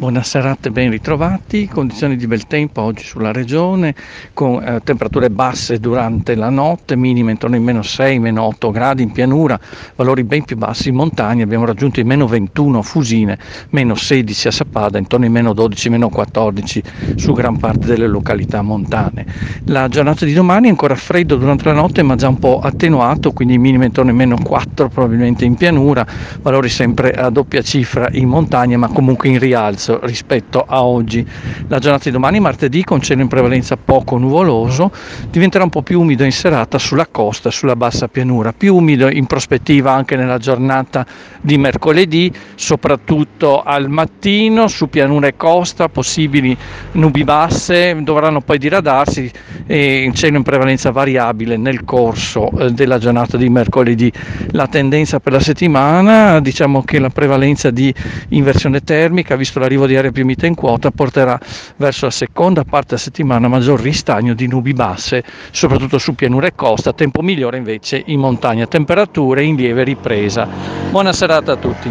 Buona serata e ben ritrovati, condizioni di bel tempo oggi sulla regione con eh, temperature basse durante la notte, minime intorno ai meno 6, meno 8 gradi in pianura, valori ben più bassi in montagna, abbiamo raggiunto i meno 21 a Fusine, meno 16 a Sappada, intorno ai meno 12, meno 14 su gran parte delle località montane. La giornata di domani è ancora freddo durante la notte ma già un po' attenuato, quindi minime intorno ai meno 4 probabilmente in pianura, valori sempre a doppia cifra in montagna ma comunque in rialzo rispetto a oggi. La giornata di domani, martedì, con cielo in prevalenza poco nuvoloso, diventerà un po' più umido in serata sulla costa, sulla bassa pianura, più umido in prospettiva anche nella giornata di mercoledì, soprattutto al mattino su pianura e costa, possibili nubi basse dovranno poi diradarsi e cielo in prevalenza variabile nel corso eh, della giornata di mercoledì. La tendenza per la settimana, diciamo che la prevalenza di inversione termica, visto la l'arrivo di aree piumite in quota porterà verso la seconda parte della settimana maggior ristagno di nubi basse, soprattutto su pianura e costa, tempo migliore invece in montagna, temperature in lieve ripresa. Buona serata a tutti.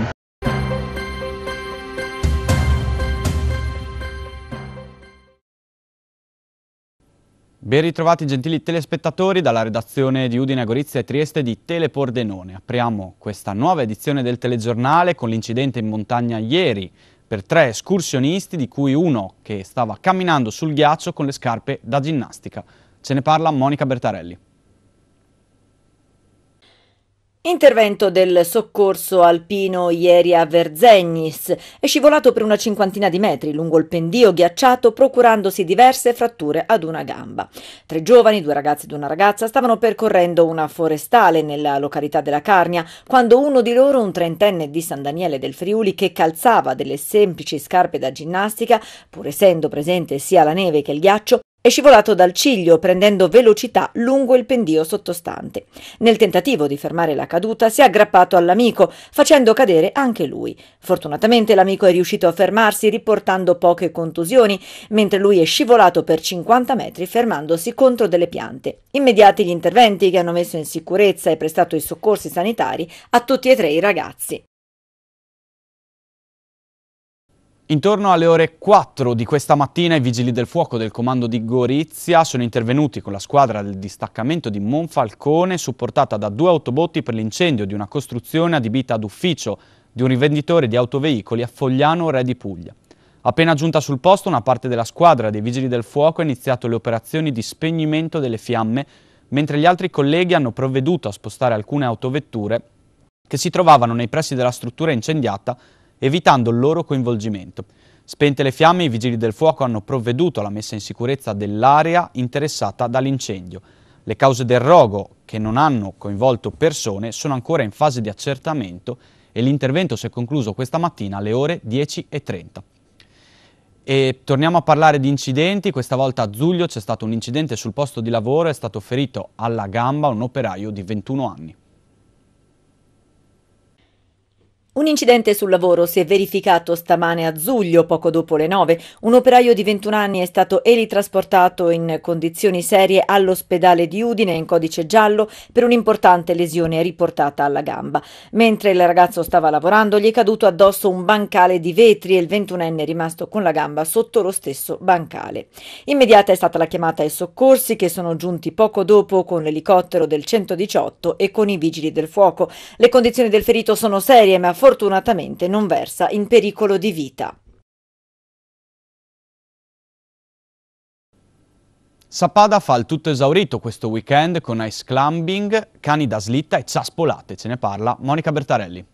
Ben ritrovati gentili telespettatori dalla redazione di Udine, Gorizia e Trieste di Telepordenone. Apriamo questa nuova edizione del telegiornale con l'incidente in montagna ieri per tre escursionisti, di cui uno che stava camminando sul ghiaccio con le scarpe da ginnastica. Ce ne parla Monica Bertarelli. Intervento del soccorso alpino ieri a Verzegnis. È scivolato per una cinquantina di metri lungo il pendio ghiacciato, procurandosi diverse fratture ad una gamba. Tre giovani, due ragazzi ed una ragazza, stavano percorrendo una forestale nella località della Carnia quando uno di loro, un trentenne di San Daniele del Friuli, che calzava delle semplici scarpe da ginnastica, pur essendo presente sia la neve che il ghiaccio, è scivolato dal ciglio prendendo velocità lungo il pendio sottostante. Nel tentativo di fermare la caduta si è aggrappato all'amico, facendo cadere anche lui. Fortunatamente l'amico è riuscito a fermarsi riportando poche contusioni, mentre lui è scivolato per 50 metri fermandosi contro delle piante. Immediati gli interventi che hanno messo in sicurezza e prestato i soccorsi sanitari a tutti e tre i ragazzi. Intorno alle ore 4 di questa mattina i vigili del fuoco del comando di Gorizia sono intervenuti con la squadra del distaccamento di Monfalcone supportata da due autobotti per l'incendio di una costruzione adibita ad ufficio di un rivenditore di autoveicoli a Fogliano Re di Puglia. Appena giunta sul posto una parte della squadra dei vigili del fuoco ha iniziato le operazioni di spegnimento delle fiamme mentre gli altri colleghi hanno provveduto a spostare alcune autovetture che si trovavano nei pressi della struttura incendiata evitando il loro coinvolgimento. Spente le fiamme, i vigili del fuoco hanno provveduto alla messa in sicurezza dell'area interessata dall'incendio. Le cause del rogo, che non hanno coinvolto persone, sono ancora in fase di accertamento e l'intervento si è concluso questa mattina alle ore 10.30. E torniamo a parlare di incidenti, questa volta a Zuglio c'è stato un incidente sul posto di lavoro, è stato ferito alla gamba un operaio di 21 anni. Un incidente sul lavoro si è verificato stamane a Zuglio, poco dopo le 9. Un operaio di 21 anni è stato elitrasportato in condizioni serie all'ospedale di Udine in codice giallo per un'importante lesione riportata alla gamba. Mentre il ragazzo stava lavorando gli è caduto addosso un bancale di vetri e il 21enne è rimasto con la gamba sotto lo stesso bancale. Immediata è stata la chiamata ai soccorsi che sono giunti poco dopo con l'elicottero del 118 e con i vigili del fuoco. Le condizioni del ferito sono serie ma fortunatamente non versa in pericolo di vita. Sapada fa il tutto esaurito questo weekend con ice climbing, cani da slitta e ciaspolate, ce ne parla Monica Bertarelli.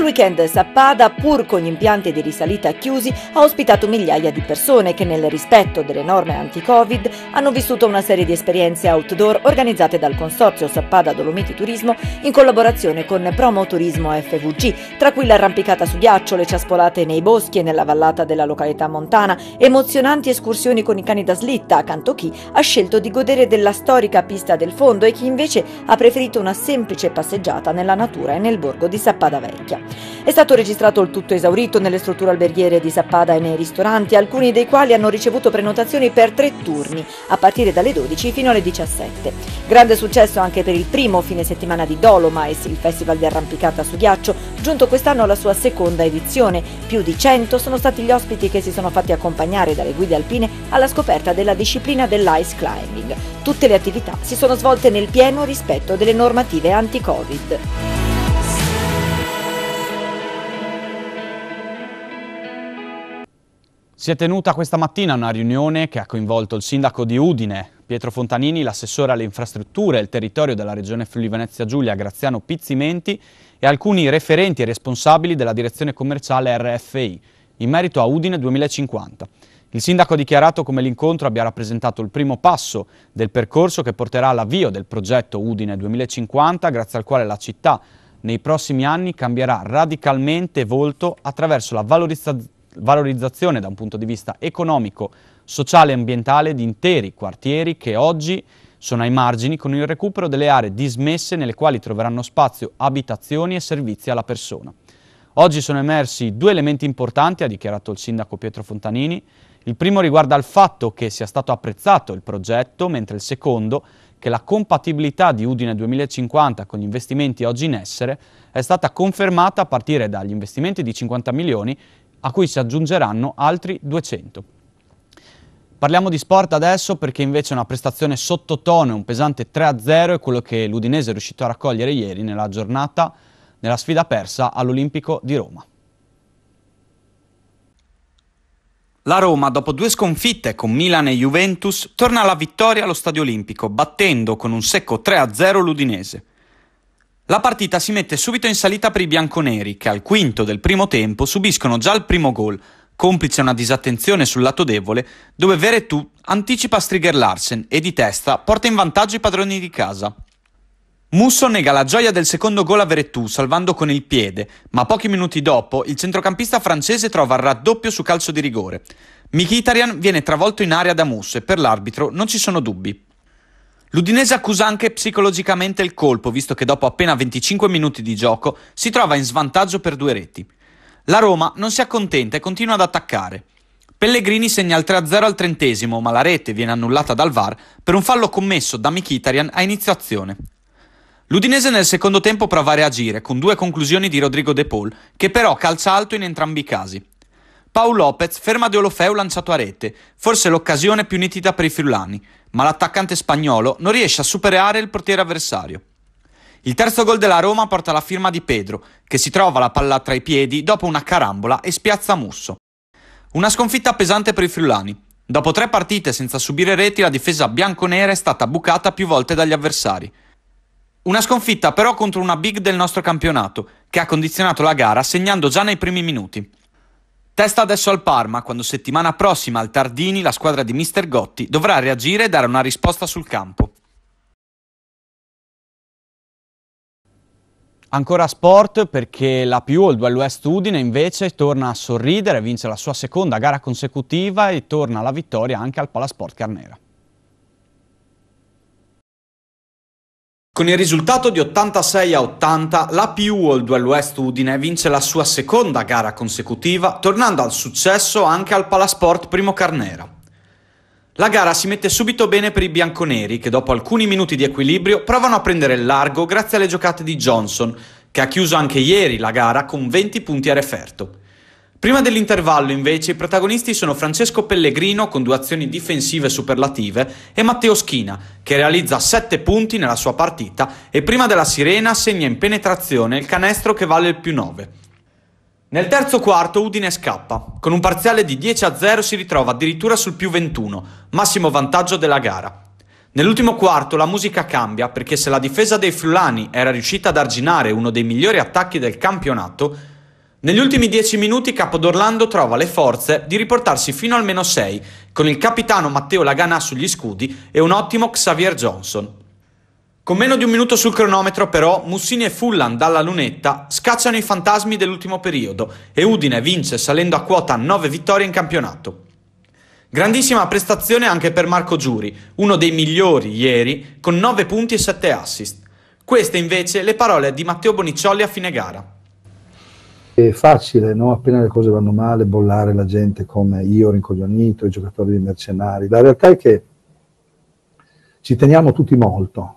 Il weekend Sappada, pur con gli impianti di risalita chiusi, ha ospitato migliaia di persone che nel rispetto delle norme anti-Covid hanno vissuto una serie di esperienze outdoor organizzate dal Consorzio Sappada Dolomiti Turismo in collaborazione con Promo Turismo FVG, tra cui l'arrampicata su ghiaccio, le ciaspolate nei boschi e nella vallata della località montana, emozionanti escursioni con i cani da slitta, accanto a chi ha scelto di godere della storica pista del fondo e chi invece ha preferito una semplice passeggiata nella natura e nel borgo di Sappada Vecchia. È stato registrato il tutto esaurito nelle strutture alberghiere di Sappada e nei ristoranti, alcuni dei quali hanno ricevuto prenotazioni per tre turni, a partire dalle 12 fino alle 17. Grande successo anche per il primo fine settimana di Dolomais, il festival di arrampicata su ghiaccio, giunto quest'anno alla sua seconda edizione. Più di 100 sono stati gli ospiti che si sono fatti accompagnare dalle guide alpine alla scoperta della disciplina dell'ice climbing. Tutte le attività si sono svolte nel pieno rispetto delle normative anti-Covid. Si è tenuta questa mattina una riunione che ha coinvolto il sindaco di Udine, Pietro Fontanini, l'assessore alle infrastrutture e al territorio della regione Friuli Venezia Giulia, Graziano Pizzimenti, e alcuni referenti e responsabili della direzione commerciale RFI, in merito a Udine 2050. Il sindaco ha dichiarato come l'incontro abbia rappresentato il primo passo del percorso che porterà all'avvio del progetto Udine 2050, grazie al quale la città nei prossimi anni cambierà radicalmente volto attraverso la valorizzazione valorizzazione da un punto di vista economico, sociale e ambientale di interi quartieri che oggi sono ai margini con il recupero delle aree dismesse nelle quali troveranno spazio abitazioni e servizi alla persona. Oggi sono emersi due elementi importanti, ha dichiarato il sindaco Pietro Fontanini. Il primo riguarda il fatto che sia stato apprezzato il progetto, mentre il secondo che la compatibilità di Udine 2050 con gli investimenti oggi in essere è stata confermata a partire dagli investimenti di 50 milioni a cui si aggiungeranno altri 200. Parliamo di sport adesso perché invece una prestazione sottotono e un pesante 3-0 è quello che l'Udinese è riuscito a raccogliere ieri nella giornata nella sfida persa all'Olimpico di Roma. La Roma, dopo due sconfitte con Milan e Juventus, torna alla vittoria allo Stadio Olimpico, battendo con un secco 3-0 l'Udinese. La partita si mette subito in salita per i bianconeri, che al quinto del primo tempo subiscono già il primo gol, complice una disattenzione sul lato debole, dove Veretù anticipa Striger Larsen e di testa porta in vantaggio i padroni di casa. Musso nega la gioia del secondo gol a Veretù salvando con il piede, ma pochi minuti dopo il centrocampista francese trova il raddoppio su calcio di rigore. Mkhitaryan viene travolto in aria da Musso e per l'arbitro non ci sono dubbi. L'Udinese accusa anche psicologicamente il colpo, visto che dopo appena 25 minuti di gioco si trova in svantaggio per due reti. La Roma non si accontenta e continua ad attaccare. Pellegrini segna il 3-0 al trentesimo, ma la rete viene annullata dal VAR per un fallo commesso da Mikitarian a inizio azione. L'Udinese nel secondo tempo prova a reagire, con due conclusioni di Rodrigo De Paul, che però calcia alto in entrambi i casi. Paul Lopez ferma De Olofeu lanciato a rete, forse l'occasione più nitida per i friulani, ma l'attaccante spagnolo non riesce a superare il portiere avversario. Il terzo gol della Roma porta la firma di Pedro, che si trova la palla tra i piedi dopo una carambola e spiazza Musso. Una sconfitta pesante per i friulani. Dopo tre partite senza subire reti, la difesa bianconera è stata bucata più volte dagli avversari. Una sconfitta però contro una big del nostro campionato, che ha condizionato la gara segnando già nei primi minuti. Testa adesso al Parma, quando settimana prossima al Tardini la squadra di Mister Gotti dovrà reagire e dare una risposta sul campo. Ancora sport perché la più, il duello est Udine, invece torna a sorridere, vince la sua seconda gara consecutiva e torna alla vittoria anche al Palasport Carnera. Con il risultato di 86 a 80, la PU All Duel West Udine vince la sua seconda gara consecutiva, tornando al successo anche al Palasport Primo Carnera. La gara si mette subito bene per i bianconeri, che dopo alcuni minuti di equilibrio provano a prendere il largo grazie alle giocate di Johnson, che ha chiuso anche ieri la gara con 20 punti a referto. Prima dell'intervallo, invece, i protagonisti sono Francesco Pellegrino con due azioni difensive superlative e Matteo Schina, che realizza 7 punti nella sua partita e prima della sirena segna in penetrazione il canestro che vale il più 9. Nel terzo quarto Udine scappa, con un parziale di 10 a 0 si ritrova addirittura sul più 21, massimo vantaggio della gara. Nell'ultimo quarto la musica cambia perché se la difesa dei Friulani era riuscita ad arginare uno dei migliori attacchi del campionato, negli ultimi 10 minuti Capodorlando trova le forze di riportarsi fino al meno 6, con il capitano Matteo Laganà sugli scudi e un ottimo Xavier Johnson. Con meno di un minuto sul cronometro però, Mussini e Fullan dalla lunetta scacciano i fantasmi dell'ultimo periodo e Udine vince salendo a quota 9 vittorie in campionato. Grandissima prestazione anche per Marco Giuri, uno dei migliori ieri, con 9 punti e 7 assist. Queste invece le parole di Matteo Boniccioli a fine gara. È facile, no? appena le cose vanno male, bollare la gente come io, rincoglionito, i giocatori di mercenari. La realtà è che ci teniamo tutti molto.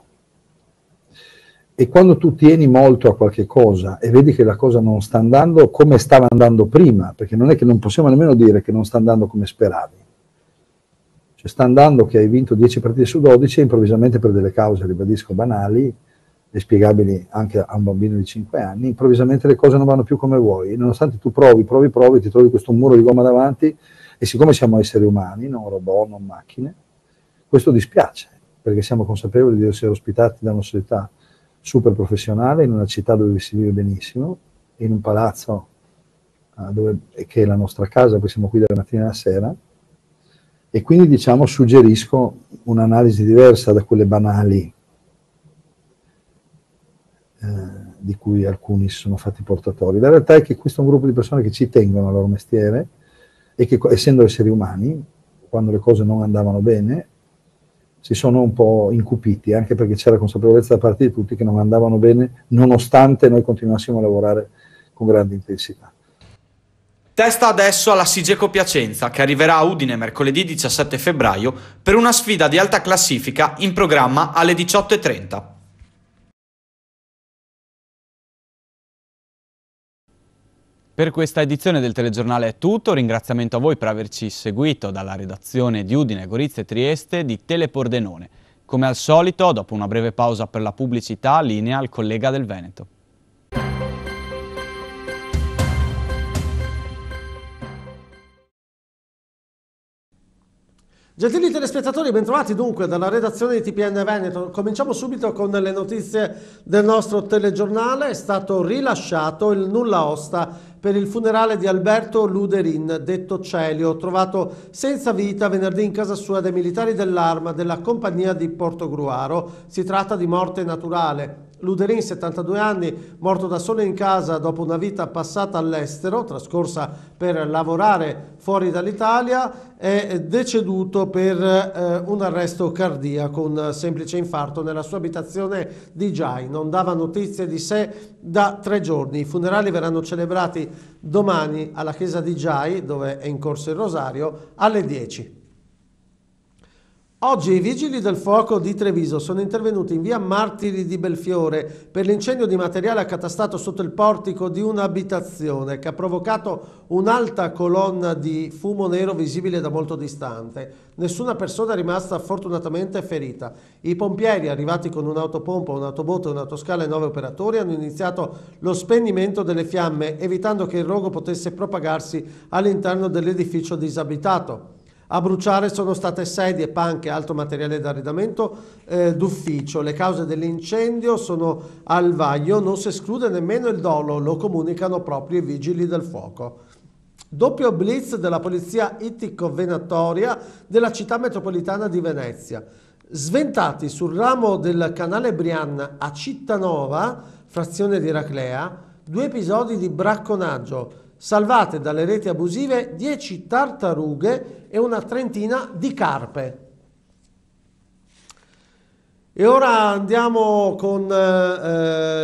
E quando tu tieni molto a qualche cosa e vedi che la cosa non sta andando come stava andando prima, perché non è che non possiamo nemmeno dire che non sta andando come speravi. Cioè sta andando che hai vinto 10 partite su 12 e improvvisamente per delle cause, ribadisco, banali, e spiegabili anche a un bambino di 5 anni, improvvisamente le cose non vanno più come vuoi, nonostante tu provi, provi, provi, ti trovi questo muro di gomma davanti e siccome siamo esseri umani, non robot, non macchine, questo dispiace, perché siamo consapevoli di essere ospitati da una società super professionale, in una città dove si vive benissimo, in un palazzo uh, dove, eh, che è la nostra casa, poi siamo qui dalla mattina alla sera, e quindi diciamo suggerisco un'analisi diversa da quelle banali eh, di cui alcuni si sono fatti portatori. La realtà è che questo è un gruppo di persone che ci tengono al loro mestiere e che, essendo esseri umani, quando le cose non andavano bene, si sono un po' incupiti, anche perché c'era consapevolezza da parte di tutti che non andavano bene, nonostante noi continuassimo a lavorare con grande intensità. Testa adesso alla Sigeco Piacenza, che arriverà a Udine mercoledì 17 febbraio per una sfida di alta classifica in programma alle 18.30. Per questa edizione del telegiornale è tutto, ringraziamento a voi per averci seguito dalla redazione di Udine, Gorizia e Trieste di Telepordenone. Come al solito, dopo una breve pausa per la pubblicità, linea al collega del Veneto. Gentili telespettatori, bentrovati dunque dalla redazione di TPN Veneto. Cominciamo subito con le notizie del nostro telegiornale. È stato rilasciato il nulla osta per il funerale di Alberto Luderin, detto Celio, trovato senza vita venerdì in casa sua dai militari dell'arma della compagnia di Portogruaro. Si tratta di morte naturale. Luderin, 72 anni, morto da solo in casa dopo una vita passata all'estero, trascorsa per lavorare fuori dall'Italia, è deceduto per eh, un arresto cardiaco, un semplice infarto nella sua abitazione di Giai. Non dava notizie di sé da tre giorni. I funerali verranno celebrati domani alla chiesa di Giai, dove è in corso il rosario, alle 10. Oggi i vigili del fuoco di Treviso sono intervenuti in via Martiri di Belfiore per l'incendio di materiale accatastato sotto il portico di un'abitazione che ha provocato un'alta colonna di fumo nero visibile da molto distante. Nessuna persona è rimasta fortunatamente ferita. I pompieri arrivati con un'autopompa, un'autobotte, un'autoscala e nove operatori hanno iniziato lo spegnimento delle fiamme evitando che il rogo potesse propagarsi all'interno dell'edificio disabitato. A bruciare sono state sedie, panche e altro materiale d'arredamento eh, d'ufficio. Le cause dell'incendio sono al vaglio, non si esclude nemmeno il dolo, lo comunicano proprio i vigili del fuoco. Doppio blitz della polizia ittico-venatoria della città metropolitana di Venezia. Sventati sul ramo del canale Brianna a Cittanova, frazione di Raclea, due episodi di bracconaggio salvate dalle reti abusive 10 tartarughe e una trentina di carpe. E ora andiamo con eh,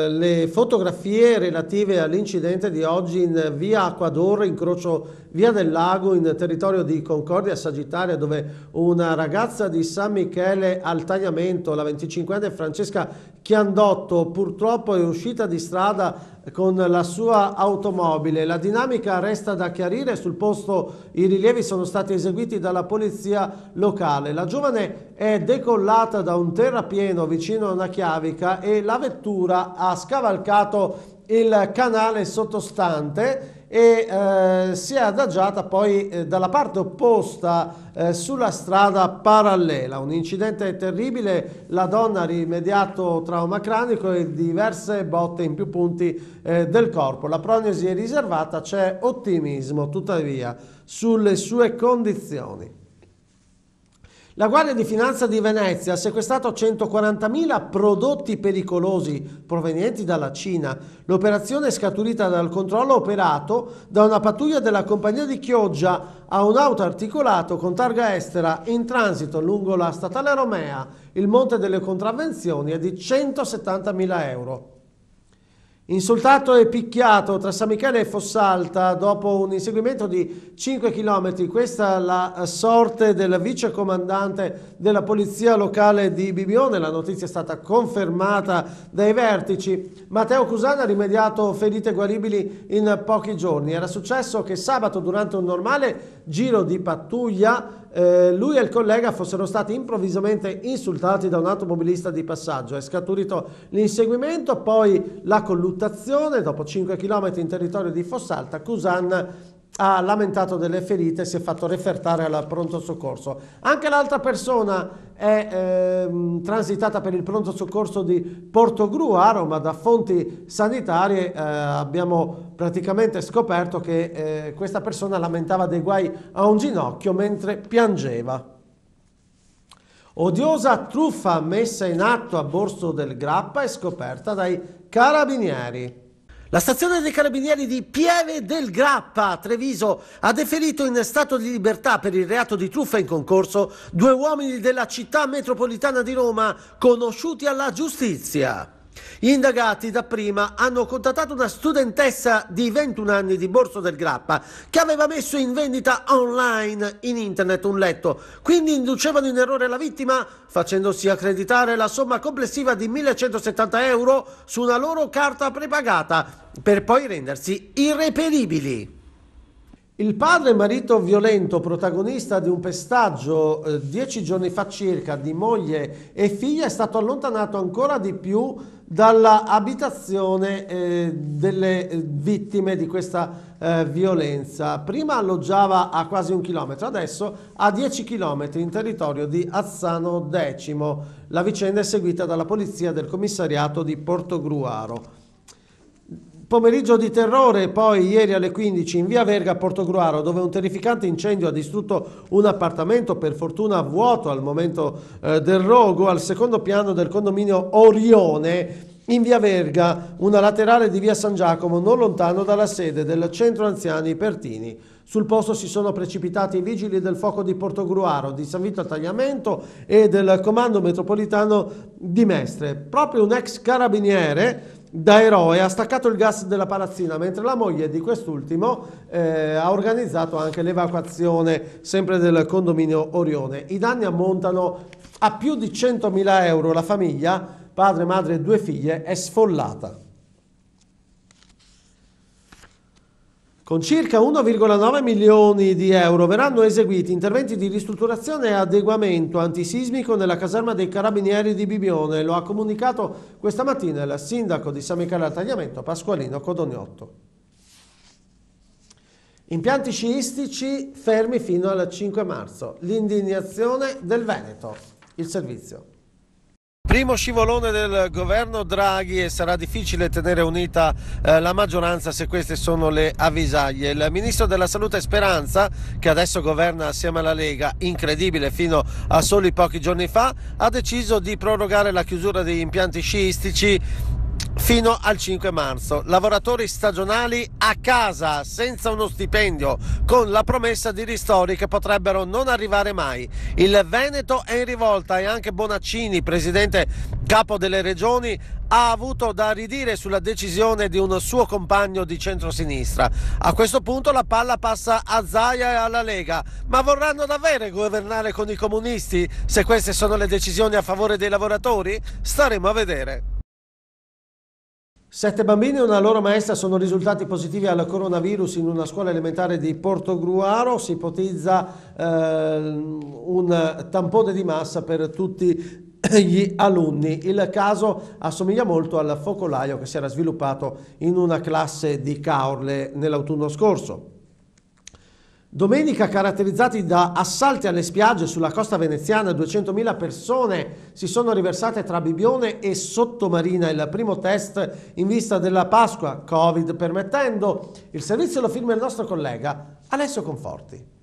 eh le fotografie relative all'incidente di oggi in via Aquador, incrocio via del lago in territorio di Concordia Sagittaria dove una ragazza di San Michele al tagliamento, la 25enne Francesca Chiandotto, purtroppo è uscita di strada con la sua automobile. La dinamica resta da chiarire, sul posto i rilievi sono stati eseguiti dalla polizia locale. La giovane è decollata da un terrapieno vicino a una chiavica e la vettura ha scavalcato il canale sottostante e eh, si è adagiata poi eh, dalla parte opposta eh, sulla strada parallela. Un incidente terribile, la donna ha rimediato trauma cranico e diverse botte in più punti eh, del corpo. La prognosi è riservata, c'è ottimismo tuttavia sulle sue condizioni. La Guardia di Finanza di Venezia ha sequestrato 140.000 prodotti pericolosi provenienti dalla Cina. L'operazione è scaturita dal controllo operato da una pattuglia della compagnia di Chioggia a un auto articolato con targa estera in transito lungo la statale Romea. Il monte delle contravvenzioni è di 170.000 euro. Insultato e picchiato tra San Michele e Fossalta dopo un inseguimento di 5 km, questa è la sorte del vice comandante della polizia locale di Bibione, la notizia è stata confermata dai vertici. Matteo Cusana ha rimediato ferite guaribili in pochi giorni. Era successo che sabato durante un normale giro di pattuglia eh, lui e il collega fossero stati improvvisamente insultati da un automobilista di passaggio. È scaturito l'inseguimento, poi la colluttazione, dopo 5 km in territorio di Fossalta, Cusan ha lamentato delle ferite e si è fatto refertare al pronto soccorso. Anche l'altra persona è ehm, transitata per il pronto soccorso di Portogru a Roma da fonti sanitarie eh, abbiamo praticamente scoperto che eh, questa persona lamentava dei guai a un ginocchio mentre piangeva. Odiosa truffa messa in atto a Borso del Grappa è scoperta dai carabinieri. La stazione dei carabinieri di Pieve del Grappa Treviso ha deferito in stato di libertà per il reato di truffa in concorso due uomini della città metropolitana di Roma conosciuti alla giustizia. Gli indagati dapprima hanno contattato una studentessa di 21 anni di Borso del Grappa che aveva messo in vendita online in internet un letto, quindi inducevano in errore la vittima facendosi accreditare la somma complessiva di 1170 euro su una loro carta prepagata per poi rendersi irreperibili. Il padre e marito violento, protagonista di un pestaggio eh, dieci giorni fa circa di moglie e figlia, è stato allontanato ancora di più dalla abitazione eh, delle eh, vittime di questa eh, violenza. Prima alloggiava a quasi un chilometro, adesso a dieci chilometri in territorio di Azzano X. La vicenda è seguita dalla polizia del commissariato di Portogruaro. Pomeriggio di terrore poi ieri alle 15 in via Verga a Portogruaro dove un terrificante incendio ha distrutto un appartamento per fortuna vuoto al momento eh, del rogo al secondo piano del condominio Orione in via Verga, una laterale di via San Giacomo non lontano dalla sede del centro anziani Pertini. Sul posto si sono precipitati i vigili del fuoco di Portogruaro, di San Vito a Tagliamento e del comando metropolitano di Mestre. Proprio un ex carabiniere da eroe ha staccato il gas della palazzina, mentre la moglie di quest'ultimo eh, ha organizzato anche l'evacuazione sempre del condominio Orione. I danni ammontano a più di 100.000 euro. La famiglia, padre, madre e due figlie, è sfollata. Con circa 1,9 milioni di euro verranno eseguiti interventi di ristrutturazione e adeguamento antisismico nella caserma dei carabinieri di Bibione, lo ha comunicato questa mattina il sindaco di San Michele al Tagliamento Pasqualino Codoniotto. Impianti sciistici fermi fino al 5 marzo, l'indignazione del Veneto, il servizio. Primo scivolone del governo Draghi e sarà difficile tenere unita eh, la maggioranza se queste sono le avvisaglie. Il ministro della Salute Speranza, che adesso governa assieme alla Lega, incredibile fino a soli pochi giorni fa, ha deciso di prorogare la chiusura degli impianti sciistici fino al 5 marzo. Lavoratori stagionali a casa senza uno stipendio con la promessa di ristori che potrebbero non arrivare mai. Il Veneto è in rivolta e anche Bonaccini, presidente capo delle regioni, ha avuto da ridire sulla decisione di un suo compagno di centrosinistra. A questo punto la palla passa a Zaia e alla Lega, ma vorranno davvero governare con i comunisti se queste sono le decisioni a favore dei lavoratori? Staremo a vedere. Sette bambini e una loro maestra sono risultati positivi al coronavirus in una scuola elementare di Portogruaro. Si ipotizza eh, un tampone di massa per tutti gli alunni. Il caso assomiglia molto al focolaio che si era sviluppato in una classe di Caorle nell'autunno scorso. Domenica caratterizzati da assalti alle spiagge sulla costa veneziana, 200.000 persone si sono riversate tra Bibione e Sottomarina, il primo test in vista della Pasqua, Covid permettendo. Il servizio lo firma il nostro collega Alessio Conforti.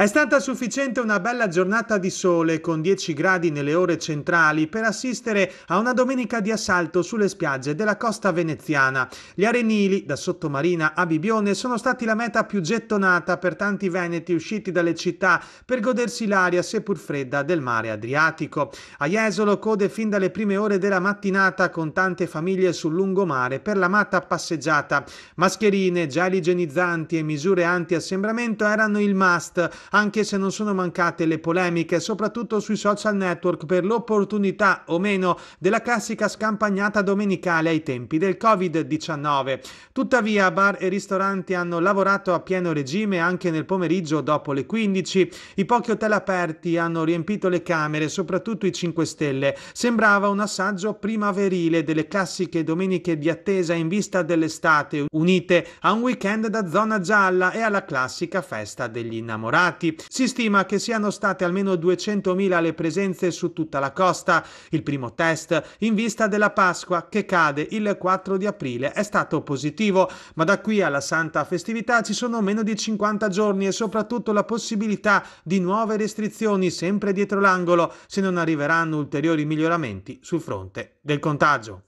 È stata sufficiente una bella giornata di sole con 10 gradi nelle ore centrali per assistere a una domenica di assalto sulle spiagge della costa veneziana. Gli arenili, da Sottomarina a Bibione, sono stati la meta più gettonata per tanti veneti usciti dalle città per godersi l'aria seppur fredda del mare Adriatico. A Jesolo code fin dalle prime ore della mattinata con tante famiglie sul lungomare per la matta passeggiata. Mascherine, gel igienizzanti e misure anti-assembramento erano il must anche se non sono mancate le polemiche, soprattutto sui social network per l'opportunità o meno della classica scampagnata domenicale ai tempi del Covid-19. Tuttavia bar e ristoranti hanno lavorato a pieno regime anche nel pomeriggio dopo le 15. I pochi hotel aperti hanno riempito le camere, soprattutto i 5 Stelle. Sembrava un assaggio primaverile delle classiche domeniche di attesa in vista dell'estate, unite a un weekend da zona gialla e alla classica festa degli innamorati morti. Si stima che siano state almeno 200.000 le presenze su tutta la costa. Il primo test, in vista della Pasqua che cade il 4 di aprile, è stato positivo, ma da qui alla santa festività ci sono meno di 50 giorni e soprattutto la possibilità di nuove restrizioni sempre dietro l'angolo se non arriveranno ulteriori miglioramenti sul fronte del contagio.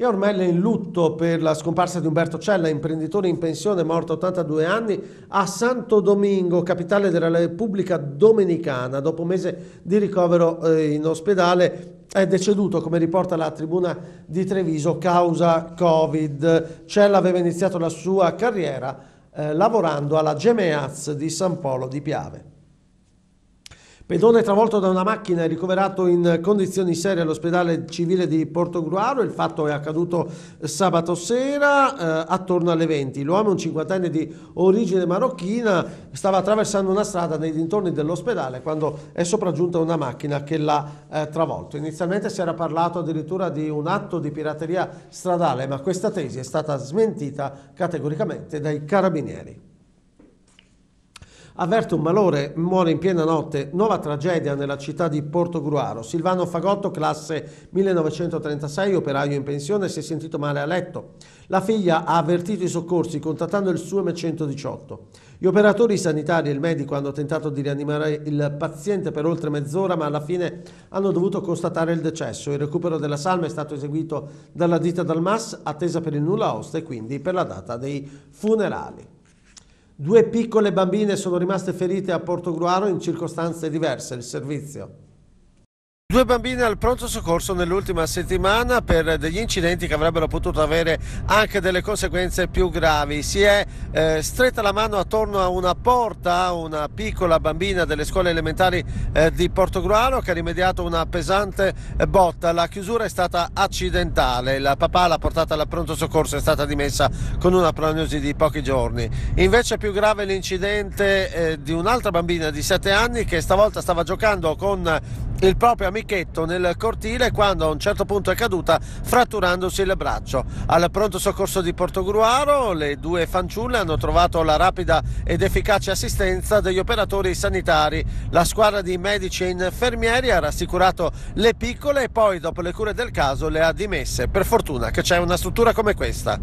E è in lutto per la scomparsa di Umberto Cella, imprenditore in pensione, morto a 82 anni, a Santo Domingo, capitale della Repubblica Dominicana. Dopo un mese di ricovero eh, in ospedale è deceduto, come riporta la tribuna di Treviso, causa Covid. Cella aveva iniziato la sua carriera eh, lavorando alla Gemeaz di San Polo di Piave. Pedone travolto da una macchina e ricoverato in condizioni serie all'ospedale civile di Porto Gruaro, il fatto è accaduto sabato sera eh, attorno alle 20. L'uomo, un cinquantenne di origine marocchina, stava attraversando una strada nei dintorni dell'ospedale quando è sopraggiunta una macchina che l'ha eh, travolto. Inizialmente si era parlato addirittura di un atto di pirateria stradale, ma questa tesi è stata smentita categoricamente dai carabinieri. Avverte un malore, muore in piena notte. Nuova tragedia nella città di Porto Gruaro. Silvano Fagotto, classe 1936, operaio in pensione, si è sentito male a letto. La figlia ha avvertito i soccorsi contattando il suo M118. Gli operatori sanitari e il medico hanno tentato di rianimare il paziente per oltre mezz'ora, ma alla fine hanno dovuto constatare il decesso. Il recupero della salma è stato eseguito dalla ditta Dalmas, attesa per il nulla osta e quindi per la data dei funerali. Due piccole bambine sono rimaste ferite a Portogruaro in circostanze diverse. Il servizio. Due bambine al pronto soccorso nell'ultima settimana per degli incidenti che avrebbero potuto avere anche delle conseguenze più gravi. Si è eh, stretta la mano attorno a una porta una piccola bambina delle scuole elementari eh, di Portogruaro che ha rimediato una pesante eh, botta. La chiusura è stata accidentale. La papà l'ha portata al pronto soccorso e è stata dimessa con una prognosi di pochi giorni. Invece più grave l'incidente eh, di un'altra bambina di 7 anni che stavolta stava giocando con il proprio amichetto nel cortile quando a un certo punto è caduta fratturandosi il braccio. Al pronto soccorso di Portogruaro le due fanciulle hanno trovato la rapida ed efficace assistenza degli operatori sanitari. La squadra di medici e infermieri ha rassicurato le piccole e poi dopo le cure del caso le ha dimesse. Per fortuna che c'è una struttura come questa.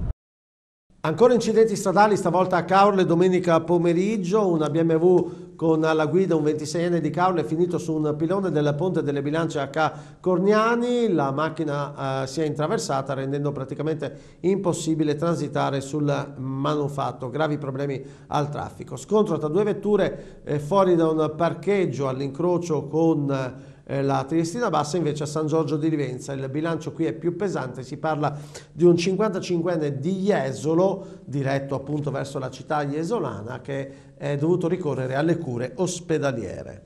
Ancora incidenti stradali, stavolta a Caorle, domenica pomeriggio, una BMW con alla guida un 26enne di Caorle è finito su un pilone del ponte delle bilance H Corniani, la macchina eh, si è intraversata rendendo praticamente impossibile transitare sul manufatto, gravi problemi al traffico. Scontro tra due vetture eh, fuori da un parcheggio all'incrocio con... Eh, eh, la Triestina Bassa, invece a San Giorgio di Livenza il bilancio qui è più pesante, si parla di un 55enne di Jesolo, diretto appunto verso la città jesolana, che è dovuto ricorrere alle cure ospedaliere.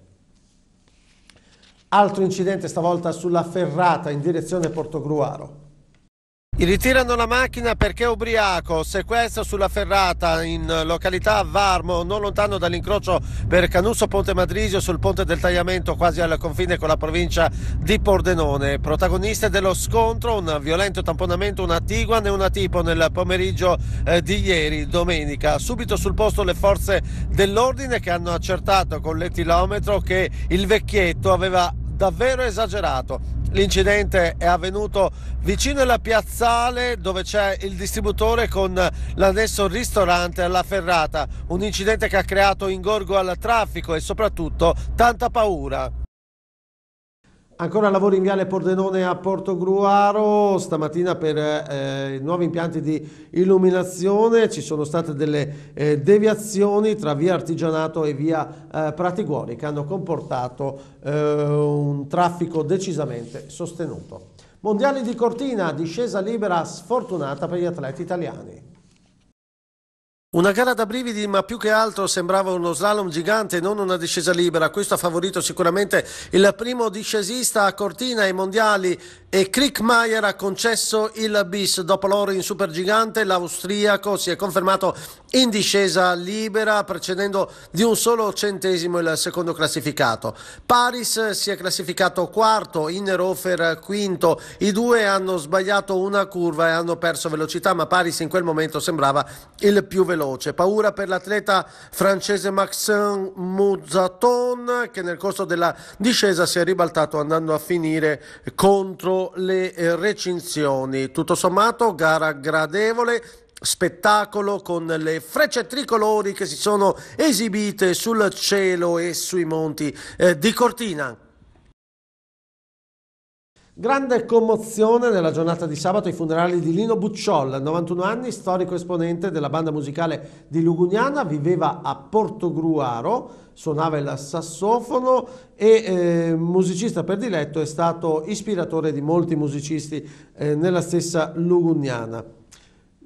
Altro incidente stavolta sulla ferrata in direzione Portogruaro. Ritirano la macchina perché è ubriaco, sequestro sulla ferrata in località Varmo, non lontano dall'incrocio per Canusso Ponte Madrisio sul ponte del tagliamento quasi al confine con la provincia di Pordenone. Protagoniste dello scontro, un violento tamponamento, una Tiguan e una Tipo nel pomeriggio eh, di ieri, domenica. Subito sul posto le forze dell'ordine che hanno accertato con l'etilometro che il vecchietto aveva davvero esagerato L'incidente è avvenuto vicino alla piazzale dove c'è il distributore con l'annesso ristorante alla Ferrata, un incidente che ha creato ingorgo al traffico e soprattutto tanta paura. Ancora lavori in Viale Pordenone a Porto Gruaro, stamattina per eh, nuovi impianti di illuminazione ci sono state delle eh, deviazioni tra via Artigianato e via eh, Pratiguori che hanno comportato eh, un traffico decisamente sostenuto. Mondiali di Cortina, discesa libera sfortunata per gli atleti italiani. Una gara da brividi, ma più che altro sembrava uno slalom gigante, non una discesa libera. Questo ha favorito sicuramente il primo discesista a Cortina ai mondiali e Krickmeier ha concesso il bis. Dopo l'oro in supergigante, l'austriaco si è confermato in discesa libera precedendo di un solo centesimo il secondo classificato. Paris si è classificato quarto, Innerofer quinto, i due hanno sbagliato una curva e hanno perso velocità ma Paris in quel momento sembrava il più veloce. Paura per l'atleta francese Maxime Muzzaton che nel corso della discesa si è ribaltato andando a finire contro le recinzioni. Tutto sommato gara gradevole spettacolo con le frecce tricolori che si sono esibite sul cielo e sui monti eh, di Cortina. Grande commozione nella giornata di sabato ai funerali di Lino Bucciol, 91 anni, storico esponente della banda musicale di Lugugnana, viveva a Portogruaro, suonava il sassofono e eh, musicista per diletto è stato ispiratore di molti musicisti eh, nella stessa Lugugnana.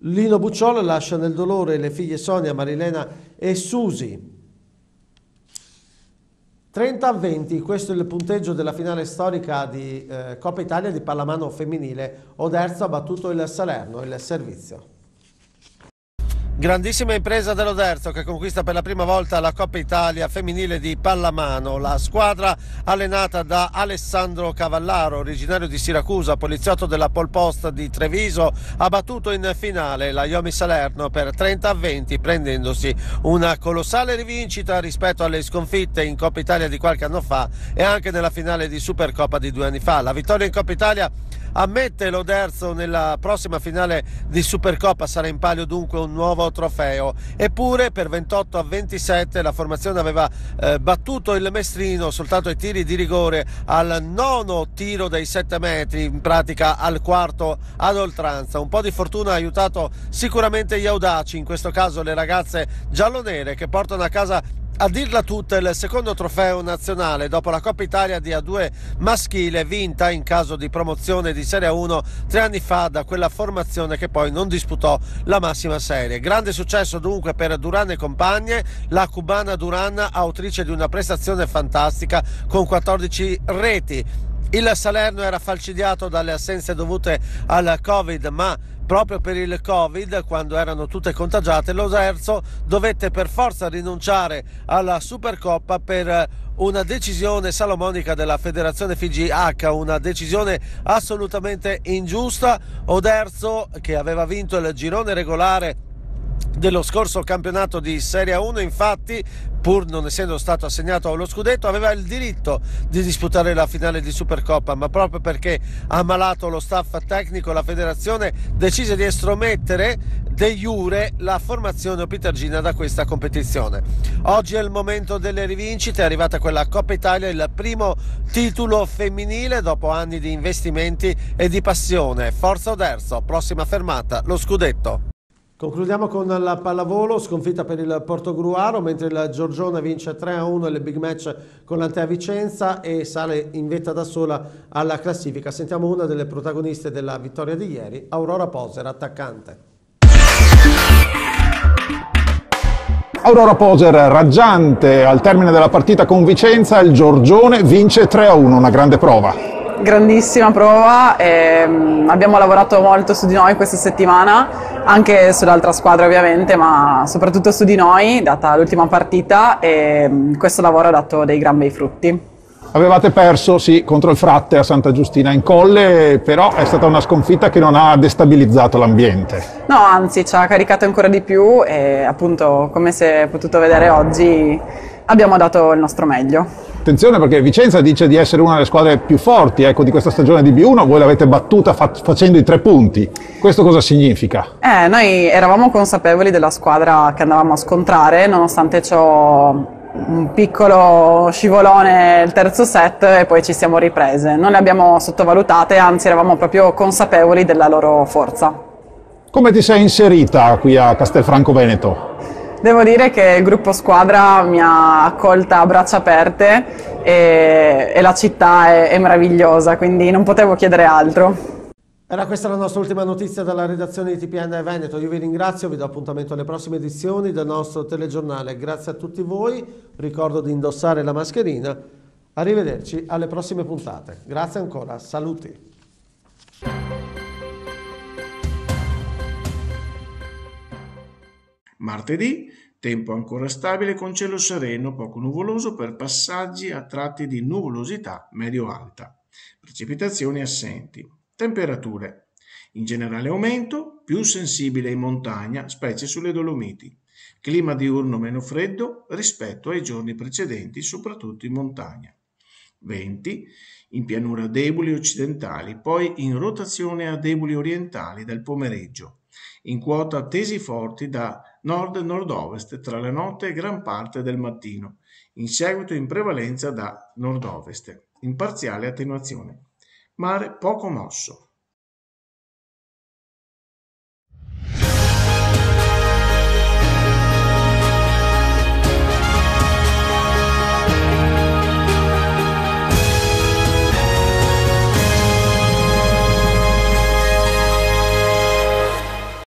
Lino Bucciolo lascia nel dolore le figlie Sonia, Marilena e Susi. 30 a 20, questo è il punteggio della finale storica di eh, Coppa Italia di pallamano femminile. Oderzo ha battuto il Salerno, il servizio. Grandissima impresa dello Derzo che conquista per la prima volta la Coppa Italia femminile di pallamano. La squadra allenata da Alessandro Cavallaro, originario di Siracusa, poliziotto della polposta di Treviso, ha battuto in finale la Iomi Salerno per 30 20, prendendosi una colossale rivincita rispetto alle sconfitte in Coppa Italia di qualche anno fa e anche nella finale di Supercoppa di due anni fa. La vittoria in Coppa Italia ammette l'Oderzo nella prossima finale di Supercoppa sarà in palio dunque un nuovo trofeo. Eppure per 28 a 27 la formazione aveva eh, battuto il Mestrino soltanto ai tiri di rigore al nono tiro dei 7 metri, in pratica al quarto ad oltranza. Un po' di fortuna ha aiutato sicuramente gli audaci, in questo caso le ragazze giallonere che portano a casa a dirla tutta, il secondo trofeo nazionale dopo la Coppa Italia di A2 maschile vinta in caso di promozione di Serie 1 tre anni fa da quella formazione che poi non disputò la massima serie. Grande successo dunque per Duran e compagne, la cubana Duran autrice di una prestazione fantastica con 14 reti. Il Salerno era falcidiato dalle assenze dovute al Covid, ma proprio per il Covid, quando erano tutte contagiate, lo Zerzo dovette per forza rinunciare alla Supercoppa per eh, una decisione salomonica della Federazione FGH, una decisione assolutamente ingiusta. Oderzo, che aveva vinto il girone regolare dello scorso campionato di Serie 1 infatti pur non essendo stato assegnato allo scudetto aveva il diritto di disputare la finale di Supercoppa ma proprio perché ammalato lo staff tecnico la federazione decise di estromettere de jure la formazione opitergina da questa competizione oggi è il momento delle rivincite è arrivata quella Coppa Italia il primo titolo femminile dopo anni di investimenti e di passione Forza Oderzo prossima fermata lo scudetto Concludiamo con la pallavolo, sconfitta per il Porto Gruaro, mentre il Giorgione vince 3-1 nel big match con l'Antea Vicenza e sale in vetta da sola alla classifica. Sentiamo una delle protagoniste della vittoria di ieri, Aurora Poser, attaccante. Aurora Poser raggiante al termine della partita con Vicenza, il Giorgione vince 3-1, una grande prova grandissima prova, mm, abbiamo lavorato molto su di noi questa settimana, anche sull'altra squadra ovviamente, ma soprattutto su di noi, data l'ultima partita e mm, questo lavoro ha dato dei gran bei frutti. Avevate perso, sì, contro il Fratte a Santa Giustina in Colle, però è stata una sconfitta che non ha destabilizzato l'ambiente. No, anzi, ci ha caricato ancora di più e appunto, come si è potuto vedere oggi, abbiamo dato il nostro meglio. Attenzione perché Vicenza dice di essere una delle squadre più forti ecco, di questa stagione di B1, voi l'avete battuta facendo i tre punti. Questo cosa significa? Eh, noi eravamo consapevoli della squadra che andavamo a scontrare, nonostante ciò un piccolo scivolone il terzo set e poi ci siamo riprese. Non le abbiamo sottovalutate, anzi eravamo proprio consapevoli della loro forza. Come ti sei inserita qui a Castelfranco Veneto? Devo dire che il gruppo squadra mi ha accolta a braccia aperte e, e la città è, è meravigliosa, quindi non potevo chiedere altro. Era questa la nostra ultima notizia dalla redazione di TPN Veneto. Io vi ringrazio, vi do appuntamento alle prossime edizioni del nostro telegiornale. Grazie a tutti voi, ricordo di indossare la mascherina. Arrivederci alle prossime puntate. Grazie ancora, saluti. Martedì Tempo ancora stabile con cielo sereno, poco nuvoloso per passaggi a tratti di nuvolosità medio-alta. Precipitazioni assenti. Temperature. In generale aumento, più sensibile in montagna, specie sulle Dolomiti. Clima diurno meno freddo rispetto ai giorni precedenti, soprattutto in montagna. Venti in pianura deboli occidentali, poi in rotazione a deboli orientali dal pomeriggio. In quota tesi forti da nord-nord-ovest tra la notte e gran parte del mattino, in seguito in prevalenza da nord-ovest, in parziale attenuazione. Mare poco mosso.